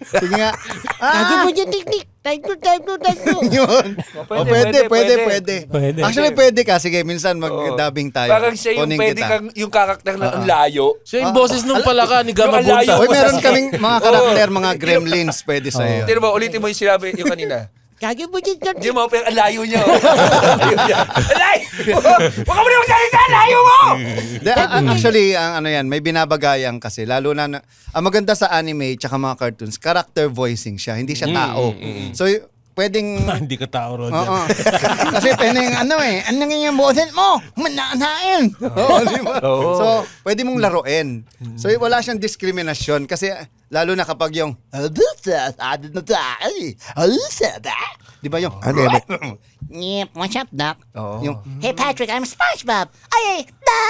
Sige nga. Kagi bullshit tik tik times two times two times two. Yun. O, oh, oh, pwede, pwede, pwede, pwede, pwede. Actually, pwede ka. Sige, minsan mag-dubbing tayo. Parang siya yung pwede kang, yung karakter na ang layo. Siya yung boses nung ah, palaka ni Gama Bunta. Uy, meron kaming mga karakter, mga gremlins pwede sa'yo. Tira mo, ulitin mo yung sinabi yung kanina. Kagi mo dyan dyan. Hindi mo, pero ang niya. Oh. Alay! Huwag ka mo na magsalita! Layo mo! De, actually, ang ano yan, may binabagayan kasi. Lalo na, ang maganda sa anime tsaka mga cartoons, character voicing siya. Hindi siya mm, tao. Mm, mm. So, pwedeng... Hindi ka tao, Roger. Oo. Kasi pwedeng ano eh, ang nanging yung boses mo, mananain. Oo, di ba? Oo. So, pwede mong laruin. So, eh, wala siyang diskriminasyon. kasi eh, lalo na kapag yung Di ba yung Ano ah, yan? Yep, what's up, Doc? Oo. Yung, hey Patrick, I'm SpongeBob. Ay, ay, da!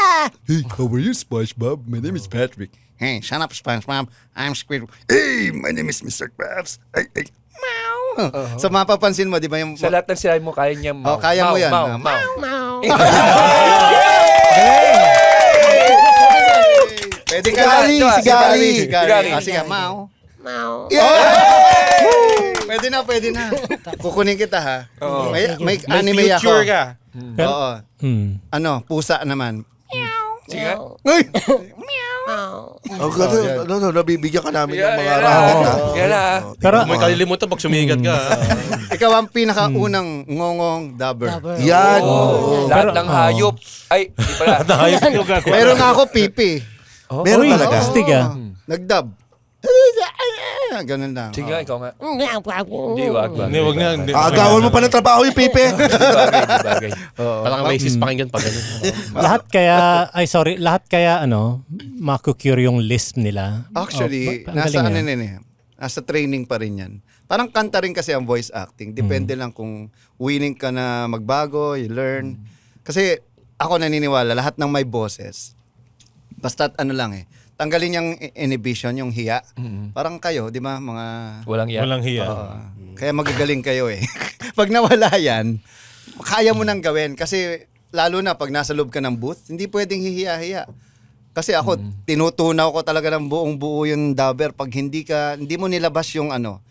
Hey, how are you, SpongeBob? My name is Patrick. Hey, shut up, SpongeBob. I'm Squidward. Hey, my name is Mr. Krabs. Ay, ay, So mapapansin mo, di ba yung... Sa lahat ng sinabi mo, kaya niya oh, mau. Oh, kaya mau, mo yan. Mau, mau. Pwede ka lang. Si Gary. Si Gary. Ah, sige, mau. Mau. pwede na, pwede na. Kukunin kita ha. Oo. May, may anime ako. May future ka. Oo. Hmm. Ano, pusa naman. Sige. Ay! Meow. Oh, ganun. No, no, nabibigyan ka namin ng mga rahat. ha? Oh, ah. Yan na. ah. Oh, Pero- Pero, may kalilimutan pag sumigat ka. ah. Ikaw ang pinakaunang ngongong dabber. Dabber. Yan. Oo. Oh. Lahat Pero- ng hayop. Ay, di pala. Nakayop yung gagawin. Meron nga ako pipi. Meron Uy, talaga. Astig ah. Nagdab. Ganun lang. Sige, oh. ikaw nga. Hindi, wag. Hindi, wag na. Aagawan mo pa ng trabaho yung Pipe. bagay, bagay. Oo. Parang may sis pakinggan pa ganun. lahat kaya, ay sorry, lahat kaya ano, makukure yung lisp nila. Actually, oh, nasa ano na eh. Nasa training pa rin yan. Parang kanta rin kasi ang voice acting. Depende mm. lang kung willing ka na magbago, you learn. Mm. Kasi ako naniniwala, lahat ng may bosses, basta ano lang eh, tanggalin yung inhibition, yung hiya. Mm-hmm. Parang kayo, di ba, mga... Walang hiya. Walang hiya. Oo. Mm-hmm. Kaya magagaling kayo eh. pag nawala yan, kaya mo nang gawin. Kasi lalo na pag nasa loob ka ng booth, hindi pwedeng hihiya-hiya. Kasi ako, mm-hmm. tinutunaw ko talaga ng buong buo yung dabber. Pag hindi ka, hindi mo nilabas yung ano,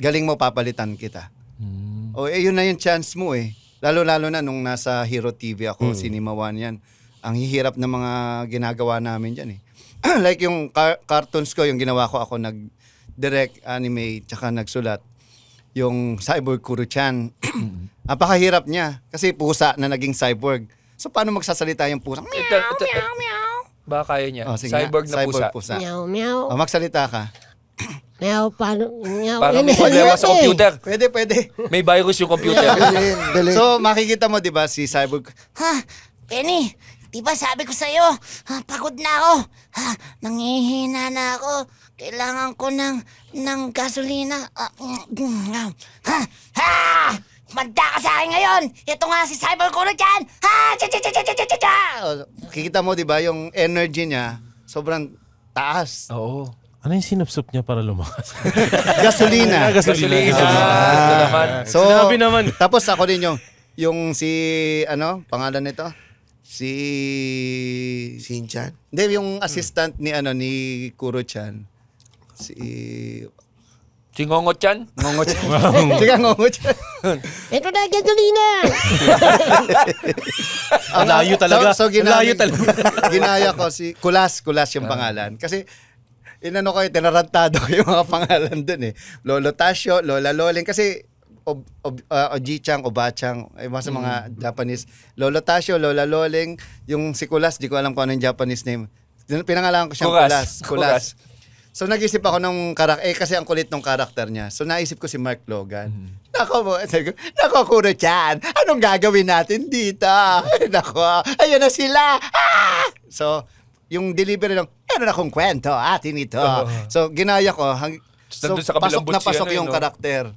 galing mo papalitan kita. Mm-hmm. O eh, yun na yung chance mo eh. Lalo-lalo na nung nasa Hero TV ako, mm-hmm. Cinema One yan. Ang hihirap ng mga ginagawa namin dyan eh like yung car- cartoons ko, yung ginawa ko ako nag-direct anime, tsaka nagsulat. Yung Cyborg Kuro-chan. Napakahirap niya. Kasi pusa na naging cyborg. So paano magsasalita yung pusa? Meow, Ito, ito, meow, meow. Baka kaya niya. Oh, cyborg na cyborg pusa. Meow, meow. Oh, magsalita ka. Meow, paano? Meow. Parang may problema sa eh. computer. Pwede, pwede. May virus yung computer. So makikita mo 'di ba si Cyborg, ha, Penny, Di ba sabi ko sa'yo, ha, pagod na ako. Ha, nangihina na ako. Kailangan ko ng, ng gasolina. Ah, mm, mm, mm. Ha, ha! Manda ka sa akin ngayon! Ito nga si Cyber Kuno dyan! Ha! Cha cha cha cha cha cha Kikita mo, di ba, yung energy niya, sobrang taas. Oo. Ano yung sinupsup niya para lumakas? Gasolina. Gasolina. Salamat. Ah, so, naman. tapos ako din yung, yung si, ano, pangalan nito? Si... Shinchan? Hindi, yung hmm. assistant ni ano ni Kuro-chan. Si... Si Ngongo-chan? Ngongo-chan. Sige, Ngongo-chan. Ito na, gasolina! Ang layo talaga. So, so ginaya, talaga. ginaya ko si... Kulas, Kulas yung ah. pangalan. Kasi inano ko, tinarantado ko yung mga pangalan dun eh. Lolo Tasio, Lola Loling. Kasi ob, ob, uh, ah, ojichang, obachang, ay eh, mga sa mga mm. Japanese. Lolo Tasyo, Lola Loling, yung si Kulas, di ko alam kung ano yung Japanese name. Pinangalan ko siyang Kulas. Kulas. Kulas. So nag-isip ako nung karakter, eh kasi ang kulit ng karakter niya. So naisip ko si Mark Logan. Mm-hmm. Nako mo, nako Kuro Chan, anong gagawin natin dito? nako, ayun na sila. Ah! So, yung delivery ng, meron akong kwento, atin ito. Uh-huh. So, ginaya ko, hang, so, pasok na pasok ano yung no? karakter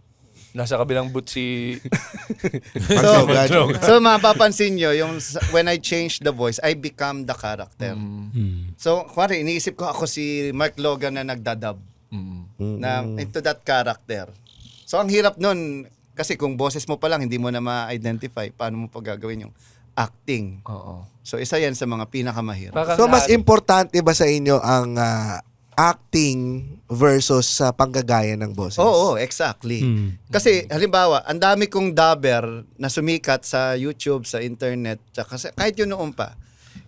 nasa kabilang boot si... so, so mapapansin nyo, yung when I change the voice, I become the character. Mm. Hmm. So, kwari iniisip ko ako si Mark Logan na nagdadab Mm. Na mm. into that character. So, ang hirap nun, kasi kung boses mo pa lang, hindi mo na ma-identify paano mo paggagawin yung acting. Oo. So, isa yan sa mga pinakamahirap. so, mas importante ba sa inyo ang uh, acting versus sa panggagaya ng boses. Oo, oh, exactly. Mm. Kasi halimbawa, ang dami kong dubber na sumikat sa YouTube, sa internet, kasi kahit yun noon pa.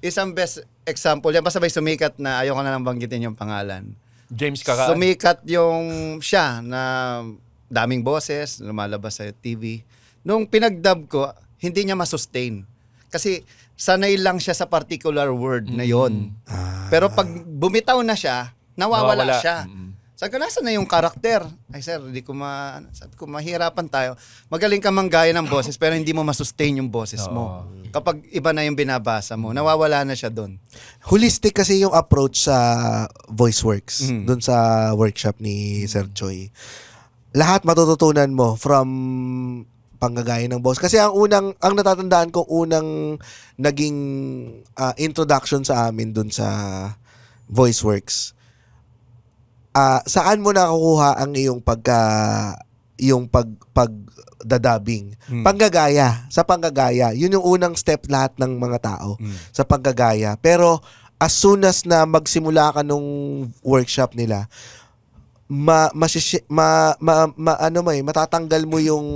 Isang best example yan, basta may sumikat na ayoko na lang banggitin yung pangalan. James Kakaan? Sumikat yung siya na daming boses, lumalabas sa TV. Nung pinagdub ko, hindi niya masustain. Kasi sanay lang siya sa particular word na yon. Mm. Ah. Pero pag bumitaw na siya, nawawala, nawawala. siya. Mm-hmm. Sabi ko, nasa na yung karakter? Ay sir, hindi ko ma... Sabi ko, mahirapan tayo. Magaling ka mang gaya ng boses, pero hindi mo masustain yung boses Oo. mo. Kapag iba na yung binabasa mo, nawawala na siya doon. Holistic kasi yung approach sa voice works, mm. Mm-hmm. doon sa workshop ni Sir Choi. Lahat matututunan mo from panggagaya ng boss. Kasi ang unang, ang natatandaan ko unang naging uh, introduction sa amin dun sa voice works uh, saan mo nakukuha ang iyong pagka yung pag pag dadabing. Hmm. Panggagaya, sa panggagaya. 'Yun yung unang step lahat ng mga tao hmm. sa panggagaya. Pero as soon as na magsimula ka nung workshop nila, ma masish- ma, ma, ma ano may eh, matatanggal mo yung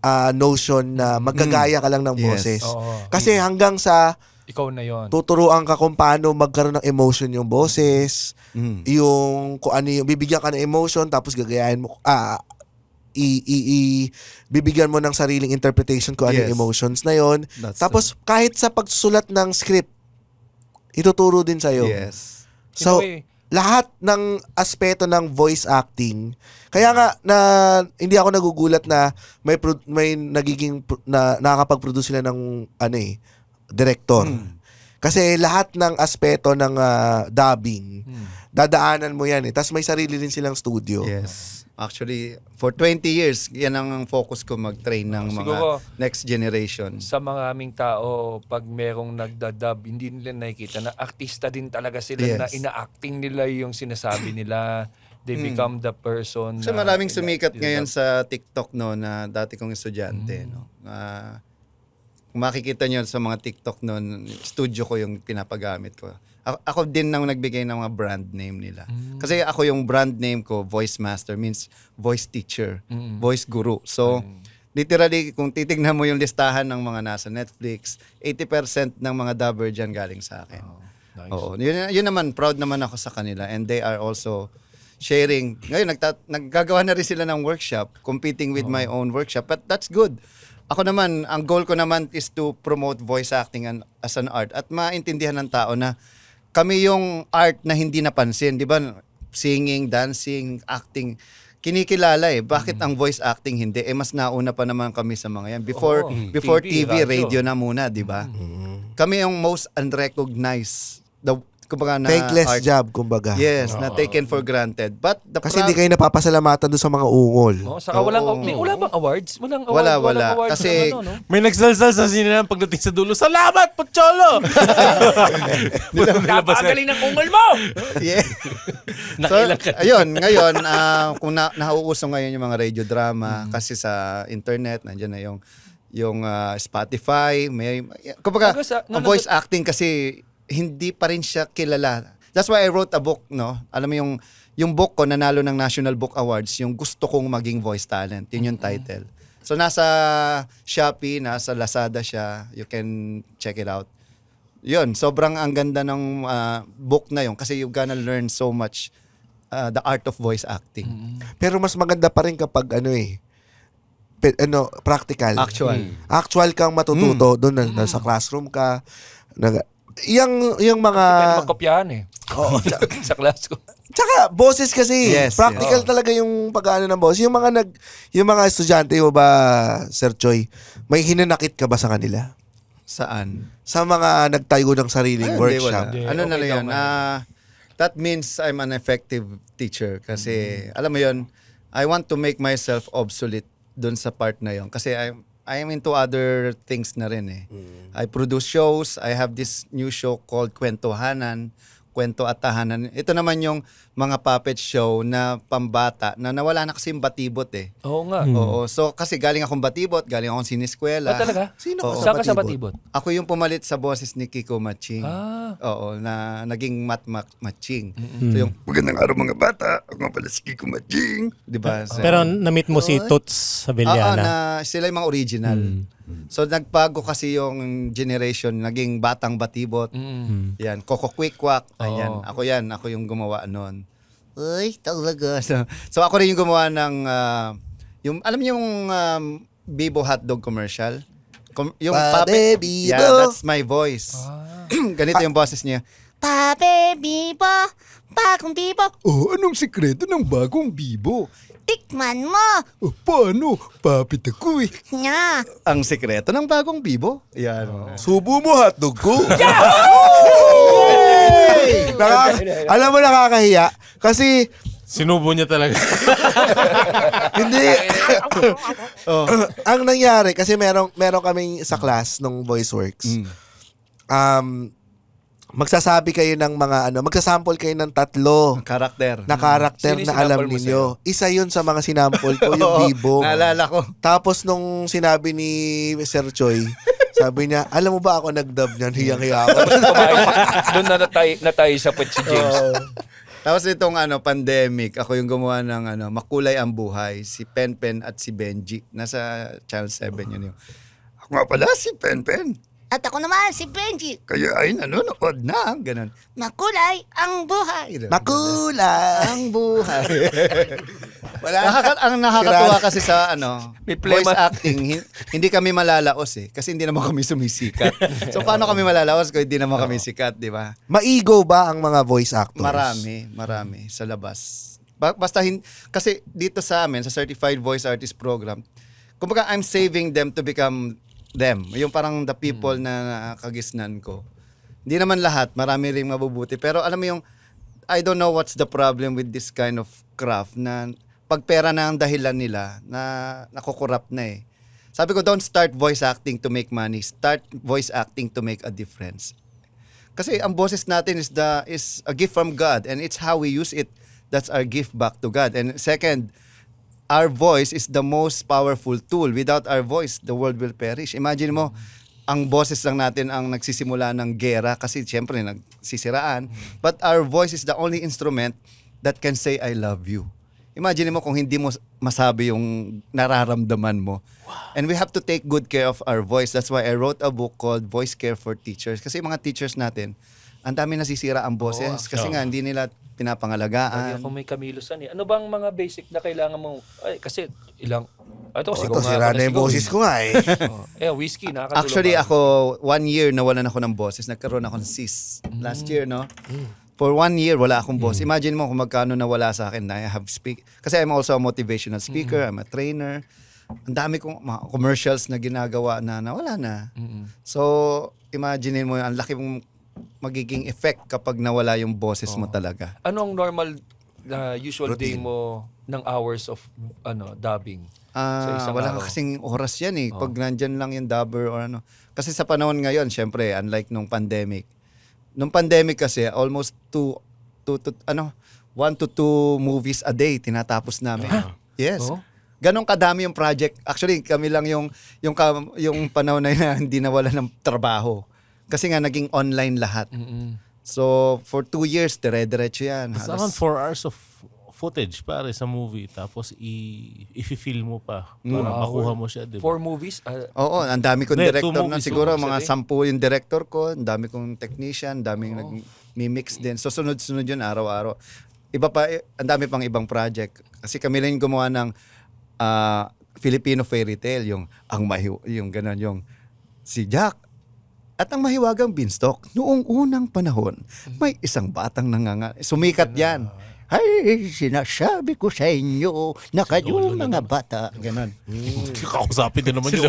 uh, notion na hmm. magagaya ka lang ng boses. Yes. Kasi hmm. hanggang sa ikaw na yon. Tuturuan ka kung paano magkaroon ng emotion yung boses, mm. yung kung ano yung, bibigyan ka ng emotion, tapos gagayahin mo, ah, i, i, i bibigyan mo ng sariling interpretation kung ano yes. yung emotions na yon. That's tapos the... kahit sa pagsulat ng script, ituturo din sa iyo. Yes. So, way, lahat ng aspeto ng voice acting. Kaya nga na hindi ako nagugulat na may may nagiging na nakakapag-produce sila ng ano eh director. Hmm. Kasi lahat ng aspeto ng uh, dubbing, hmm. dadaanan mo yan eh. Tapos may sarili rin silang studio. Yes. Actually, for 20 years, yan ang focus ko mag-train ng mga Siguro, next generation. Sa mga aming tao, pag merong nagdadub, hindi nila nakikita na artista din talaga sila yes. na ina-acting nila yung sinasabi nila. They mm. become the person. Kasi maraming sumikat ngayon sa TikTok no na dati kong estudyante mm. no. Uh, kung makikita nyo sa mga TikTok noon, studio ko yung pinapagamit ko. A- ako din nang nagbigay ng mga brand name nila. Mm. Kasi ako yung brand name ko, voice master, means voice teacher, mm. voice guru. So, mm. literally, kung titignan mo yung listahan ng mga nasa Netflix, 80% ng mga dubber dyan galing sa akin. Oh, nice. Oo. Yun, yun naman, proud naman ako sa kanila. And they are also sharing. Ngayon, nagta- naggagawa na rin sila ng workshop, competing with oh. my own workshop. But that's good ako naman, ang goal ko naman is to promote voice acting and, as an art at maintindihan ng tao na kami yung art na hindi napansin, di ba? Singing, dancing, acting kinikilala eh. Bakit mm. ang voice acting hindi? Eh mas nauna pa naman kami sa mga yan. Before oh, before TV, TV diba? radio. radio na muna, 'di ba? Mm. Kami yung most unrecognized the kumbaga na thankless art. job kumbaga. Yes, na taken for granted. But the Kasi hindi kayo napapasalamatan doon sa mga ungol. No, saka Oo. walang, may, wala bang awards? Walang award, Wala, wala. walang awards Kasi- na ano, no? May nagsalsal sa sinilang pagdating sa dulo. Salamat, Pocholo! Napakagaling ng ungol mo! yeah. so, ayun, ngayon, ah, kung na, nauuso ngayon yung mga radio drama mm. kasi sa internet, nandiyan na yung yung ah, Spotify, may kumbaga Bago sa- ang nanonood- voice acting kasi hindi pa rin siya kilala. That's why I wrote a book, no? Alam mo yung yung book ko nanalo ng National Book Awards, yung gusto kong maging voice talent. Yun yung title. So nasa Shopee, nasa Lazada siya. You can check it out. Yun, sobrang ang ganda ng uh, ah, book na yun kasi you gonna learn so much uh, the art of voice acting. Mm-hmm. Pero mas maganda pa rin kapag ano eh pe, ano practical. Actual. Mm. Actual kang matututo mm. doon na, mm. nasa classroom ka Na, yung, yung mga... Pwede eh. Oo. sa class ko. Tsaka boses kasi. Eh. Yes, practical yes. talaga yung pag-ano ng boses. Yung mga nag yung mga estudyante mo ba Sir Choi, may hinanakit ka ba sa kanila? Saan? Sa mga nagtayo ng sariling Ay, workshop. Hindi, wala. ano okay, na lang Uh, that means I'm an effective teacher kasi mm. alam mo yon I want to make myself obsolete doon sa part na yon kasi I'm I am into other things na rin eh. Mm. I produce shows. I have this new show called Kwentuhanan kwento at tahanan. Ito naman yung mga puppet show na pambata na nawala na kasi yung batibot eh. Oo nga. Hmm. Oo. So kasi galing akong batibot, galing akong siniskwela. Ah, talaga? Sino Oo. ka Saan sa batibot? Ako yung pumalit sa boses ni Kiko Maching. Ah. Oo, na naging Mat Mat Maching. hmm So yung hmm. magandang araw mga bata, ako nga pala si Kiko Maching. Di ba? Ah, so, Pero na-meet mo si Toots sa Oo, Villana. na, sila yung mga original. Hmm. So nagpago kasi yung generation, naging batang batibot. Mm. Yan, Coco Quick Quack. Oh. ako yan, ako yung gumawa noon. Uy, talaga. So, so ako rin yung gumawa ng uh, yung alam niyo yung um, Bibo hotdog commercial. Com- yung Pape, Bibo. Yeah, that's my voice. Ah. Ganito yung boses niya. Pape Bibo, bagong Bibo. Oh, anong sikreto ng bagong Bibo? Tikman mo! Oh, paano? Papit ako eh. Nya! Ang sekreto ng bagong bibo? Yan. Oh. Subo mo hotdog ko. Nakaka- alam mo nakakahiya kasi Sinubo niya talaga. hindi oh. ang nangyari kasi merong meron kaming sa class nung voice works. Mm. Um magsasabi kayo ng mga ano, magsasample kayo ng tatlo Karakter. na karakter Sino mm-hmm. na alam mo ninyo. Isa yun sa mga sinample ko, yung Oo, Bibong. Naalala ko. Tapos nung sinabi ni Sir Choi, sabi niya, alam mo ba ako nag-dub niyan? Mm. Hiyang-hiya ako. Doon na natay, natay sa pet si James. Oo. Tapos itong ano, pandemic, ako yung gumawa ng ano, Makulay ang Buhay, si Penpen at si Benji. Nasa Channel 7 yun yun. Ako nga pala, si Penpen. At ako naman, si Benji. Kaya ay nanonood na, ganun. Makulay ang buhay. Makulay ang buhay. Wala. Nakaka ang nakakatuwa kasi sa ano, May voice acting, hindi kami malalaos eh. Kasi hindi naman kami sumisikat. so paano kami malalaos kung hindi naman kami sikat, di ba? Maigo ba ang mga voice actors? Marami, marami sa labas. Basta hin- kasi dito sa amin, sa Certified Voice Artist Program, kumbaga I'm saving them to become them. Yung parang the hmm. people mm. na nakagisnan ko. Hindi naman lahat, marami ring mabubuti. Pero alam mo yung, I don't know what's the problem with this kind of craft na pag pera na ang dahilan nila, na nakukurap na eh. Sabi ko, don't start voice acting to make money. Start voice acting to make a difference. Kasi ang boses natin is the is a gift from God and it's how we use it that's our gift back to God. And second, our voice is the most powerful tool. Without our voice, the world will perish. Imagine mo, ang boses lang natin ang nagsisimula ng gera kasi siyempre nagsisiraan. But our voice is the only instrument that can say, I love you. Imagine mo kung hindi mo masabi yung nararamdaman mo. Wow. And we have to take good care of our voice. That's why I wrote a book called Voice Care for Teachers. Kasi mga teachers natin, ang dami nasisira ang boses Oo, oh, kasi nga hindi nila pinapangalagaan. Ako may kamilusan eh. Ano bang mga basic na kailangan mo? Ay, kasi ilang... Ito, oh, sigaw ito, sira na na yung boses ko nga eh. Oh, eh, whiskey, nakakatulog. Actually, ako, one year nawalan ako ng boses. Nagkaroon ako ng sis last year, no? Mm. For one year, wala akong boss. Mm. Imagine mo kung magkano nawala sa akin na I have speak. Kasi I'm also a motivational mm. speaker, I'm a trainer. Ang dami kong mga commercials na ginagawa na nawala na. So, imagine mo ang laki mong magiging effect kapag nawala yung boses mo talaga. Ano ang normal na usual day mo ng hours of ano dubbing? Ah, wala araw. ka kasing oras yan eh. Pag nandyan lang yung dubber or ano. Kasi sa panahon ngayon, syempre, unlike nung pandemic. Nung pandemic kasi, almost two, two, to ano, one to two movies a day tinatapos namin. Ah! Yes. Oh. Ganon kadami yung project. Actually, kami lang yung yung yung panahon na yun na hindi nawala ng trabaho. Kasi nga, naging online lahat. Mm-mm. So, for two years, dire-diretso yan. It's around four hours of footage pare sa movie tapos i i-film mo pa para wow. Mm. makuha mo siya diba? Four movies? Uh, Oo, ang dami kong director na siguro mga eh. sampu yung director ko, ang dami kong technician, daming oh. nag-mix din. So sunod-sunod yun araw-araw. Iba pa, eh, ang dami pang ibang project. Kasi kami rin gumawa ng uh, Filipino fairy tale, yung ang mahi- yung ganun, yung si Jack at ang mahiwagang beanstalk. Noong unang panahon, may isang batang nanganga. Sumikat yan. Ay, sinasabi ko sa inyo na kayo mga bata. Ganon. Hmm. Kakausapin din naman yun.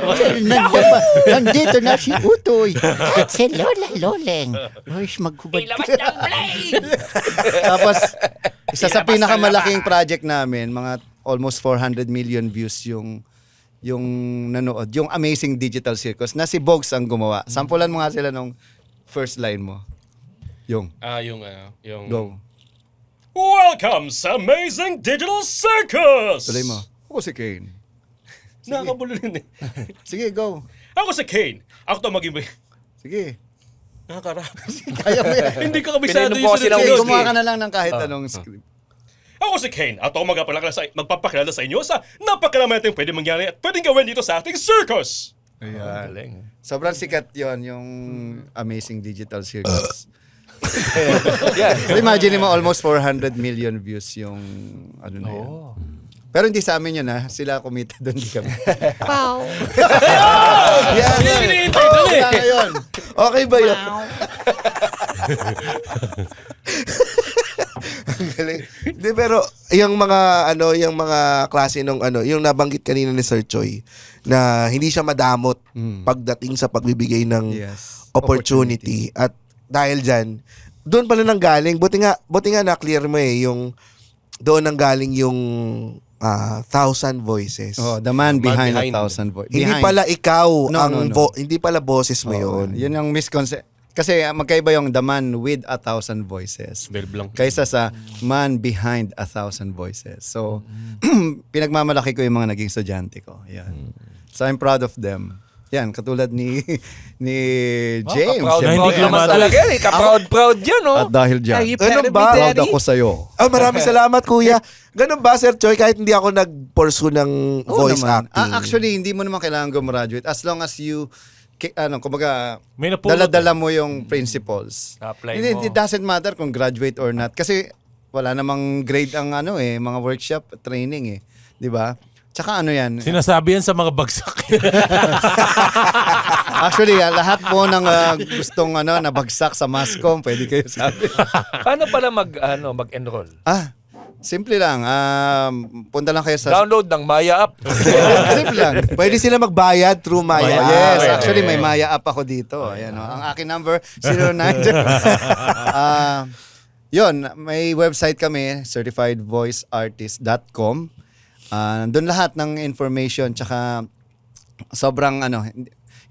Nandiyan ba? Nandito na si Utoy. At si Lola Loleng. Ay, magkubad. Ilabas Tapos, isa sa pinakamalaking project namin, mga almost 400 million views yung yung nanood, yung Amazing Digital Circus na si Bogs ang gumawa. Mm. Sampulan mo nga sila nung first line mo. Yung, Ah, yung ano, yung... go. Welcome sa Amazing Digital Circus! Tuloy mo. Ako si Kane. Nakakabulo nun eh. Sige, go. Ako si Kane. Ako to maging... Sige. Nakakarap. Kaya mo yan. Hindi ka kabisado yung kasi Gumawa ka na lang ng kahit ah. anong script. Ako si Kane at ako magpapakilala sa, magpapakilala sa inyo sa napakarami natin pwede mangyari at pwedeng gawin dito sa ating circus. Ayan. Oh, Sobrang sikat yon yung Amazing Digital Circus. yeah. imagine mo almost 400 million views yung ano na yun. Oh. Pero hindi sa amin yun ha. Sila kumita doon, hindi kami. Wow. yeah. Hindi oh, yun. Okay ba yun? Wow. Galing. Di, pero yung mga ano, yung mga klase nung ano, yung nabanggit kanina ni Sir Choi na hindi siya madamot mm. pagdating sa pagbibigay ng yes. opportunity. opportunity. at dahil diyan doon pala nang galing. Buti nga buti nga na clear mo eh yung doon nang galing yung uh, thousand voices. Oh, the man behind, man behind a thousand voices. Hindi pala ikaw no, ang no, no. Vo- hindi pala boses mo oh, 'yon. 'Yun yung misconception kasi ah, magkaiba yung the man with a thousand voices kaysa sa man behind a thousand voices. So, pinagmamalaki ko yung mga naging estudyante ko. Yan. So, I'm proud of them. Yan, katulad ni ni James. Oh, proud proud naman talaga eh. Ka-proud proud yan, oh. At dahil dyan, Ay, ano ba? Proud ako sa'yo. Oh, maraming salamat, kuya. Ganun ba, Sir Choi, kahit hindi ako nag-pursue ng voice naman. Ah, acting? Ah, actually, hindi mo naman kailangan gumraduate. As long as you ano, kumbaga, dala-dala eh. mo yung mm-hmm. principles. Apply it, it doesn't matter kung graduate or not kasi wala namang grade ang ano eh, mga workshop training eh, 'di ba? Tsaka ano yan? Sinasabi yan sa mga bagsak. Actually, ah, lahat po ng uh, gustong ano, nabagsak sa mascom, pwede kayo sabi. Paano pala mag, ano, mag-enroll? Ah, Simple lang. Um, punta lang kayo sa... Download ng Maya app. Simple lang. Pwede sila magbayad through Maya, Maya Yes, okay. actually may Maya app ako dito. Ayan, oh. Ang akin number, 09... uh, ah, yun, may website kami, certifiedvoiceartist.com. Uh, ah, doon lahat ng information, tsaka sobrang ano,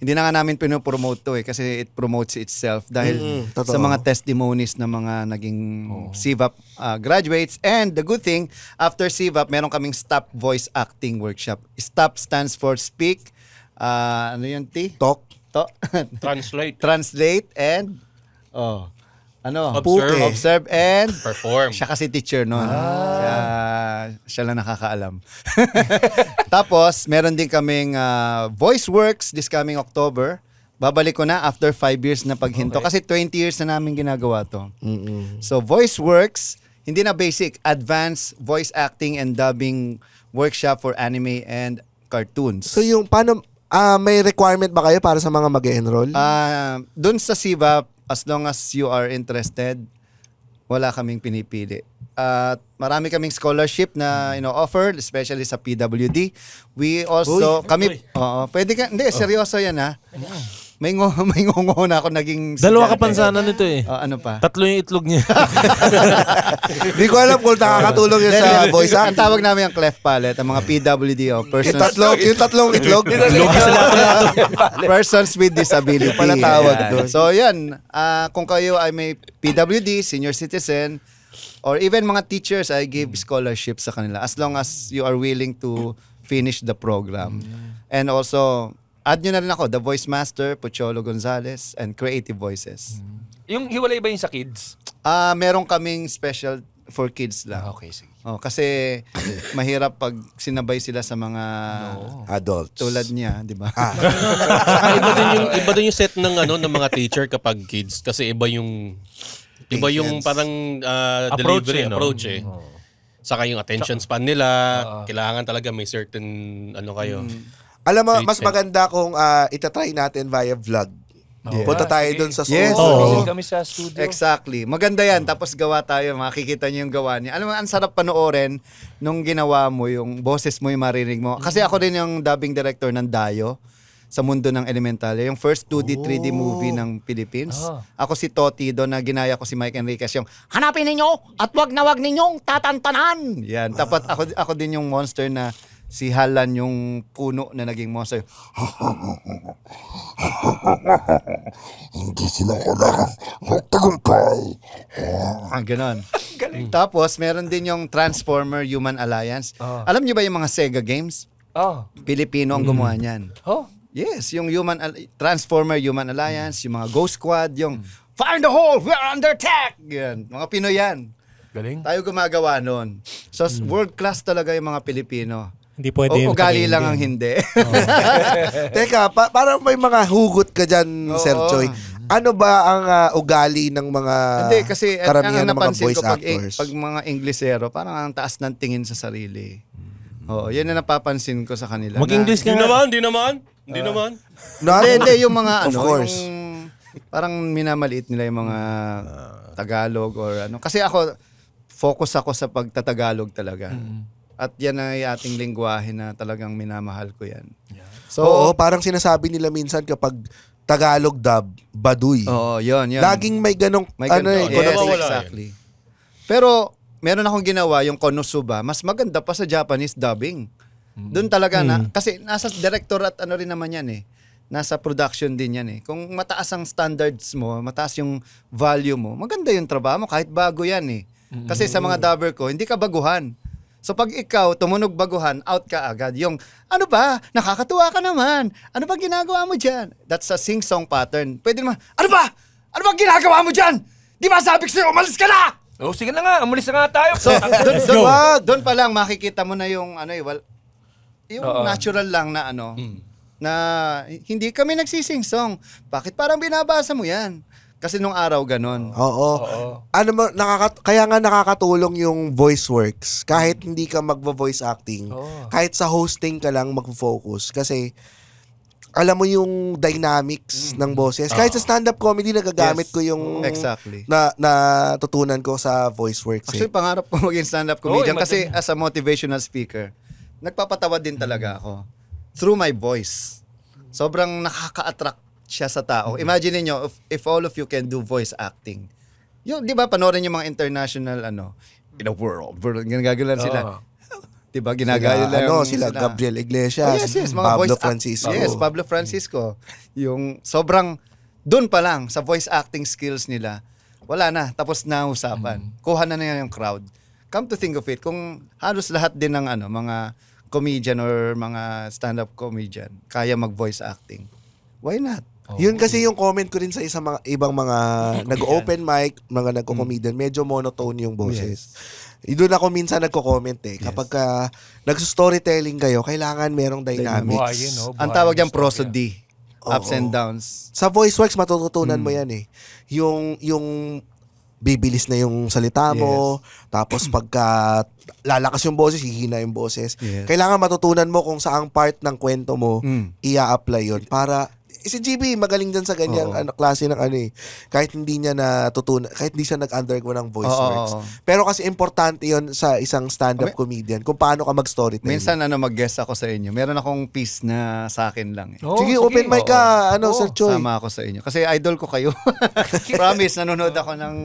hindi na nga namin pinopromote to eh kasi it promotes itself dahil mm, totoo. sa mga testimonies ng mga naging oh. CVAP uh, ah, graduates. And the good thing, after CVAP, meron kaming STOP Voice Acting Workshop. STOP stands for Speak, uh, ano yun, T? Talk. To- Translate. Translate and... Oh ano, observe, puke. observe and perform. Siya kasi teacher noon. Ah. Siya, siya lang nakakaalam. Tapos, meron din kaming uh, voice works this coming October. Babalik ko na after 5 years na paghinto. Okay. Kasi 20 years na namin ginagawa to. Mm-mm. So, voice works, hindi na basic, advanced voice acting and dubbing workshop for anime and cartoons. So, yung paano, uh, may requirement ba kayo para sa mga mag enroll Uh, ah, Doon sa SIVA, as long as you are interested, wala kaming pinipili. At marami kaming scholarship na you know offer especially sa PWD. We also Uy, kami oo, pwede ka hindi oh. seryoso 'yan ha. May ngo may ngongo na ako naging Dalawa ka pansana nito eh. Oh, ano pa? Tatlo yung itlog niya. Hindi ko alam kung nakakatulong yun sa voice acting. Ang tawag namin ang cleft palate, ang mga PWD o oh, persons. tatlo, yung tatlong itlog. itlog. persons with disability. Pala tawag doon. So yan, uh, ah, kung kayo ay may PWD, senior citizen, or even mga teachers, I give scholarship sa kanila as long as you are willing to finish the program. And also, Add nyo na rin ako, The Voice Master, Pucholo Gonzalez, and Creative Voices. Mm. Yung hiwalay ba yung sa kids? Ah, meron kaming special for kids lang. Ah, okay, sige. Oh, kasi mahirap pag sinabay sila sa mga Adults. tulad niya, 'di ba? Ah, iba din yung iba din yung set ng ano ng mga teacher kapag kids kasi iba yung iba yung parang ah, Approach delivery eh, no? approach eh. Mm. Saka yung attention span nila, ah. kailangan talaga may certain ano kayo. Mm. Alam mo, mas maganda kung uh, itatry natin via vlog. Oh. Yeah. Punta tayo doon sa studio. Yes. Oh. kami sa studio. Exactly. Maganda yan. Tapos gawa tayo. Makikita niyo yung gawa niya. Alam mo, ang sarap panoorin nung ginawa mo, yung boses mo, yung marinig mo. Kasi ako din yung dubbing director ng Dayo sa mundo ng elemental. Yung first 2D, 3D movie ng Philippines. Ah. Ako si Toti doon na ginaya ko si Mike Enriquez yung hanapin ninyo at wag na wag ninyong tatantanan. Yan. Tapat ako, ako din yung monster na si Halan yung puno na naging monster. Hindi sila kailangan magtagumpay. Eh? Ah, ang ganon. Galing. Tapos, meron din yung Transformer Human Alliance. Oh. Alam niyo ba yung mga Sega games? Oh. Pilipino ang gumawa hmm. niyan. Oh. Yes, yung Human Transformer Human Alliance, yung mga Ghost Squad, yung Fire in the hole! We're under attack! Yan. Mga Pinoy yan. Galing. Tayo gumagawa noon. So, mm. world class talaga yung mga Pilipino. Hindi pwede. O, ugali lang ang hindi. Oh. Teka, pa- parang may mga hugot ka dyan, Oo. Sir Choi. Ano ba ang ah, ugali ng mga Hindi, kasi eh, karamihan ang ng mga napansin voice ko pag, actors? pag mga Inglesero, parang ang taas ng tingin sa sarili. Oo, yun na napapansin ko sa kanila. Mag-English ka Hindi naman, hindi naman. Hindi ah. naman. No? Hindi, hindi, yung mga Of ano, course. yung parang minamaliit nila yung mga Tagalog or ano. Kasi ako, focus ako sa pagtatagalog talaga. Mm. At yan ay ating lingwahe na talagang minamahal ko yan. Yeah. So, Oo, parang sinasabi nila minsan kapag Tagalog dub, baduy. Oo, yun, yun. Laging may ganong, may ano eh, yes, exactly. Pero meron akong ginawa, yung konosuba, mas maganda pa sa Japanese dubbing. Doon talaga na, mm. kasi nasa director at ano rin naman yan eh. Nasa production din yan eh. Kung mataas ang standards mo, mataas yung value mo, maganda yung trabaho mo kahit bago yan eh. Kasi sa mga dubber ko, hindi ka baguhan. So pag ikaw tumunog baguhan, out ka agad. Yung ano ba? Nakakatuwa ka naman. Ano ba ginagawa mo diyan? That's a sing-song pattern. Pwede naman, ano ba? Ano ba ginagawa mo diyan? Di ba sabi ko sa'yo, umalis ka na! Oh, sige na nga, umalis na nga tayo. So, doon do, wow, doon pa lang makikita mo na yung ano, eh, well, yung Uh-oh. natural lang na ano, mm. na hindi kami nagsising Bakit parang binabasa mo 'yan? Kasi nung araw ganun. Oo. Oo. Ano mo nakaka kaya nga nakakatulong yung voice works kahit mm. hindi ka magvo-voice acting. Oo. Kahit sa hosting ka lang magfo-focus kasi alam mo yung dynamics mm. ng boses. Kahit sa stand-up comedy nagagamit Yes. ko yung Exactly. na natutunan ko sa voice works. eh. pangarap ko maging stand-up comedian Oo, kasi as a motivational speaker, nagpapatawa din talaga ako through my voice. Sobrang nakaka-attract siya sa tao. Mm-hmm. Imagine niyo if, if all of you can do voice acting. Yung, di ba, panoorin yung mga international, ano, in a world, world, ginagalan sila. Di ba, ginagaya sila, lang. Ano, sila, sila, Gabriel Iglesias, oh, yes, yes, mga Pablo voice Francisco. Act- yes, Pablo Francisco. Yung sobrang, doon pa lang, sa voice acting skills nila, wala na, tapos na usapan. Mm. Kuha na na yung crowd. Come to think of it, kung halos lahat din ng ano, mga comedian or mga stand-up comedian kaya mag-voice acting, why not? Oh, Yun kasi yung comment ko rin sa isang mga, ibang mga nag-open mic, mga hmm. nagko-comedian, mm. medyo monotone yung boses. Yes. Doon ako minsan nagko-comment eh. Yes. Kapag uh, nagso-storytelling kayo, kailangan merong dynamics. Buhay, you buhay, Ang tawag diyan prosody. Oo. Ah. Ups and downs. Sa voice works, matututunan mm. mo yan eh. Yung, yung bibilis na yung salita mo. Yes. Tapos pagka lalakas yung boses, hihina yung boses. Yes. Kailangan matutunan mo kung saang part ng kwento mo mm. ia-apply yon para si GB magaling din sa ganyang Oo. ano, klase ng ano eh. Kahit hindi niya natutunan, kahit hindi siya nag-undergo ng voice Oo, works. Pero kasi importante yon sa isang stand-up comedian kung paano ka mag-storytelling. Minsan ano, mag-guess ako sa inyo. Meron akong piece na sa akin lang. Eh. Oo, oh, sige, open mic ka, Oo. ano, Oo, Sir Choi. Sama ako sa inyo. Kasi idol ko kayo. Promise, nanonood ako ng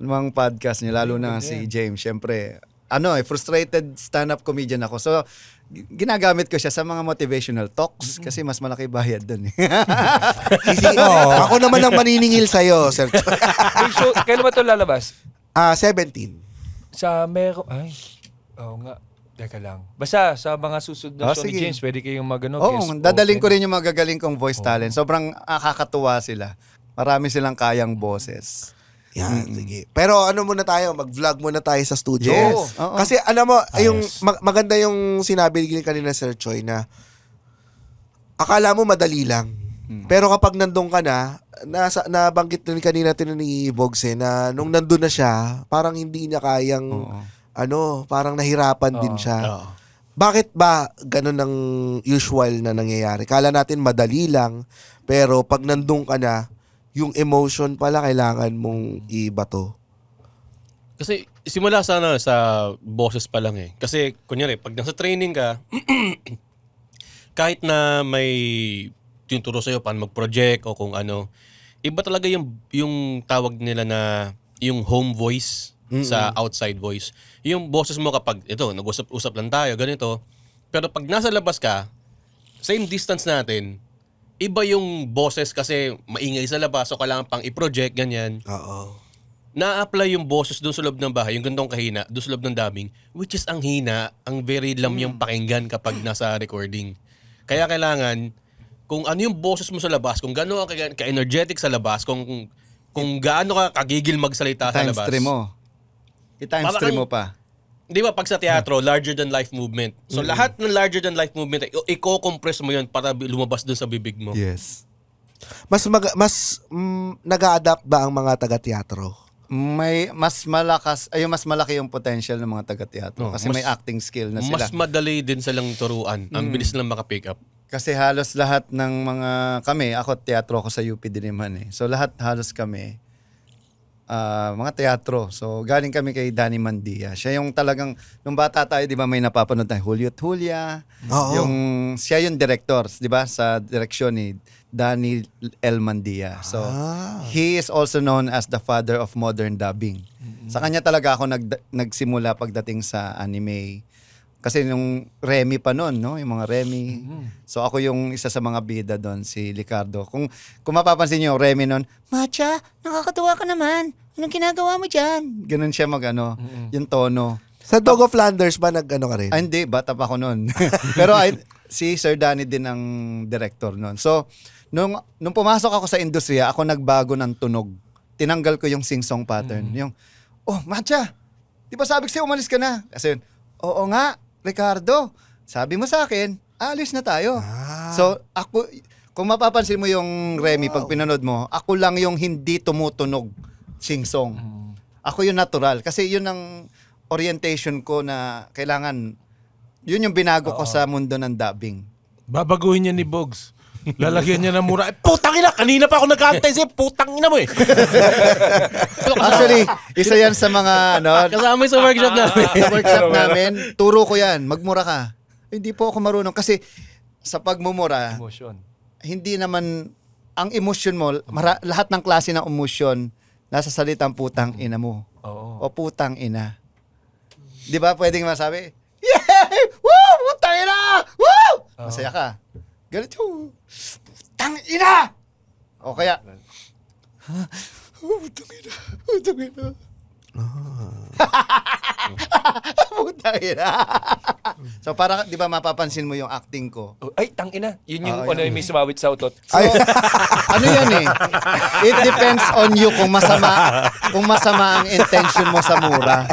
mga podcast niyo, lalo na si James. Siyempre, ano eh, frustrated stand-up comedian ako. So, ginagamit ko siya sa mga motivational talks kasi mas malaki bayad doon. Eh. oh, ako naman ang maniningil sa iyo, Sir. Wait, so, kailan ba 'to lalabas? Ah, uh, 17. Sa meron ay. Oo oh, nga. Teka lang. Basta sa mga susunod na oh, ah, show ni James, pwede kayong magano Oo, oh, dadaling open. ko rin yung magagaling kong voice oh. talent. Sobrang akakatuwa ah, sila. Marami silang kayang boses. Yan, mm sige. Pero ano muna tayo, mag-vlog muna tayo sa studio. Yes. Kasi alam mo, yung mag- maganda yung sinabi kanina Sir Choi na akala mo madali lang. mm Pero kapag nandun ka na, nasa, nabanggit na kanina tin ni Bogse na nung nandun na siya, parang hindi niya kayang, Oo. ano, parang nahirapan Oo. din siya. Oo. Bakit ba ganun ang usual na nangyayari? Kala natin madali lang, pero pag nandun ka na, yung emotion pala kailangan mong ibato. Kasi simula sana ano, sa boses pa lang eh. Kasi kunyari, pag nasa training ka, kahit na may tinuturo sa'yo paano mag-project o kung ano, iba talaga yung, yung tawag nila na yung home voice Mm-mm. sa outside voice. Yung boses mo kapag, ito, nag-usap-usap lang tayo, ganito. Pero pag nasa labas ka, same distance natin, iba yung boses kasi maingay sa labas so kailangan pang i-project, ganyan. Oo. Na-apply yung boses doon sa loob ng bahay, yung gantong kahina, doon sa loob ng daming, which is ang hina, ang very lam yung hmm. pakinggan kapag nasa recording. Kaya kailangan, kung ano yung boses mo sa labas, kung gaano ka ka-energetic sa labas, kung kung, gaano ka kagigil magsalita sa Times labas. three mo. i stream mo pa. Di ba pag sa teatro, hmm. larger than life movement. So mm-hmm. lahat ng larger than life movement, i-compress mo 'yon para lumabas dun sa bibig mo. Yes. Mas mag, mas mm, nag-adapt ba ang mga taga-teatro? May mas malakas, ayun mas malaki yung potential ng mga taga-teatro no, oh, kasi mas, may acting skill na sila. Mas madali din lang turuan. Mm. Ang hmm. bilis nilang maka-pick up. Kasi halos lahat ng mga kami, ako teatro ako sa UP Diliman eh. So lahat halos kami uh, mga teatro. So galing kami kay Danny Mandia. Siya yung talagang nung bata tayo, 'di ba, may napapanood tayo Julio at Oo. Yung siya yung director, 'di ba, sa direksyon ni Danny L. Mandia. So ah. he is also known as the father of modern dubbing. Mm-hmm. Sa kanya talaga ako nag, nagsimula pagdating sa anime. Kasi nung Remy pa noon, no? Yung mga Remy. So ako yung isa sa mga bida doon, si Ricardo. Kung, kung mapapansin niyo, yung Remy noon, Macha, nakakatuwa ka naman anong ginagawa mo dyan? Ganun siya mag ano, mm-hmm. yung tono. Sa Dog of Flanders ba nag-ano ka rin? Ah, hindi, bata pa ako noon. Pero I, si Sir Danny din ang director noon. So, nung, nung pumasok ako sa industriya, ako nagbago ng tunog. Tinanggal ko yung sing-song pattern. Mm-hmm. Yung, oh, matcha, di ba sabi ko sa'yo umalis ka na? Kasi yun, oo nga, Ricardo, sabi mo sa akin, alis na tayo. Ah. So, ako, kung mapapansin mo yung Remy, wow. pag pinanood mo, ako lang yung hindi tumutunog sing-song. Mm. Ako yung natural kasi yun ang orientation ko na kailangan yun yung binago Oo. ko sa mundo ng dubbing. Babaguhin niya ni Bogs. Lalagyan niya ng mura. Eh, putang ina! Kanina pa ako nag-aantay sa'yo. Putang ina mo eh. Actually, isa yan sa mga ano, Kasama sa workshop ah, namin. sa workshop namin. Turo ko yan. Magmura ka. Hindi po ako marunong kasi sa pagmumura, Emotion. hindi naman ang emotion mo, mara- lahat ng klase ng emotion, nasa salitang putang ina mo. Oo. O putang ina. Di ba pwedeng masabi? Yay! Woo! Putang ina! Woo! Masaya ka. Galit yung, putang ina! O kaya, ha? Putang ina, putang ina. Ah. Putang ina. so para 'di ba mapapansin mo yung acting ko. Oh, ay, tang ina. Yun yung Oo, ah, ano yun. yung sumawit sa utot. So, ano 'yan eh? It depends on you kung masama kung masama ang intention mo sa mura.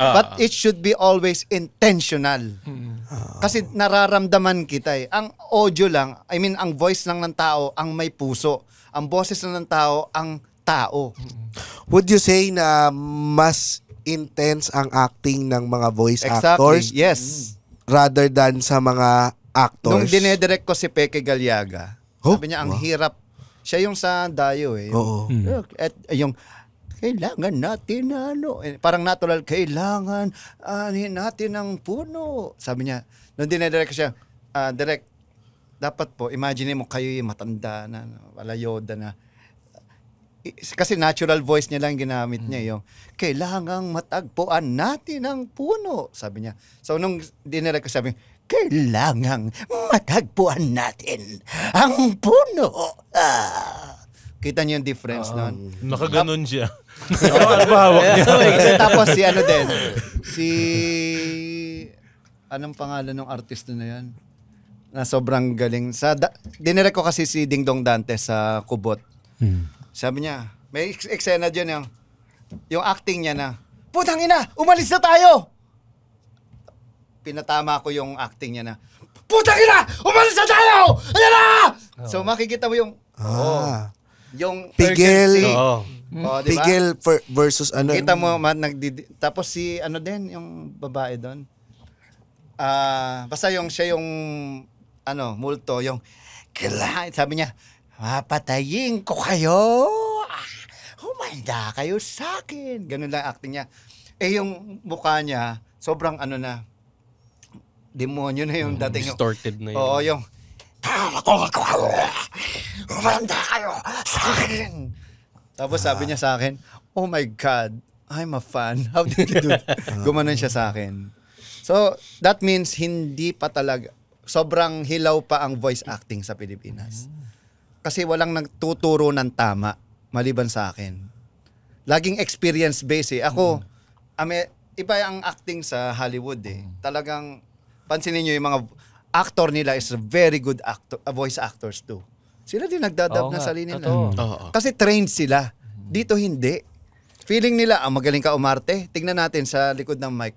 Ah. But it should be always intentional. Hmm. Kasi nararamdaman kita eh. Ang audio lang, I mean ang voice lang ng tao ang may puso. Ang boses lang ng tao ang tao. Would you say na mas intense ang acting ng mga voice exactly. actors? Yes. Rather than sa mga actors? Nung dinedirect ko si Peke Galyaga, oh, sabi niya, ang wow. hirap. Siya yung sa Dayo eh. Oo. Yung, hmm. at eh, yung, kailangan natin ano. Eh, parang natural, kailangan anin ah, natin ang puno. Sabi niya, nung dinedirect siya, uh, direct, dapat po, imagine mo kayo yung matanda na, wala yoda na, kasi natural voice niya lang ginamit niya eh, yung kailangang matagpuan natin ang puno sabi niya so nung dinirek ko sabi kailangang matagpuan natin ang puno ah. kita niyo yung difference um, ah. noon nakaganon siya hawak niya eh, tapos si ano din si anong pangalan ng artista na yan na sobrang galing sa da, dinirek ko kasi si Dingdong Dante sa Kubot hmm sabi niya, may eksena dyan yung, oh. yung acting niya na, Putang ina, umalis na tayo! Pinatama ko yung acting niya na, Putang ina, umalis na tayo! Ayan na! So oh. makikita mo yung, Ah. Oh, yung Pigil. urgency. Oo. Oh, di Pigil ver- versus ano. Kita mo, man, nagdidi- tapos si ano din, yung babae doon. Ah, basta yung siya yung ano, multo, yung kailangan, sabi niya, Mapatayin ko kayo! Ah, humanda kayo sa akin! Ganun lang acting niya. Eh yung mukha niya, sobrang ano na, demonyo na yung mm, dating. yung- Distorted na yun. Oo, yung, tama ko kayo! Humanda kayo sa akin! Tapos sabi niya sa akin, Oh my God, I'm a fan. How did you do that? Gumanon siya sa akin. So, that means hindi pa talaga, sobrang hilaw pa ang voice acting sa Pilipinas. Kasi walang nagtuturo ng tama maliban sa akin. Laging experience based eh. Ako, mm. ame, iba ang acting sa Hollywood eh. Mm. Talagang pansinin niyo yung mga actor nila is very good actor, uh, voice actors too. Sila din nagdadab ng na sarili nila. Oh, Kasi trained sila. Dito hindi. Feeling nila, ah, magaling ka umarte. Tingnan natin sa likod ng mic.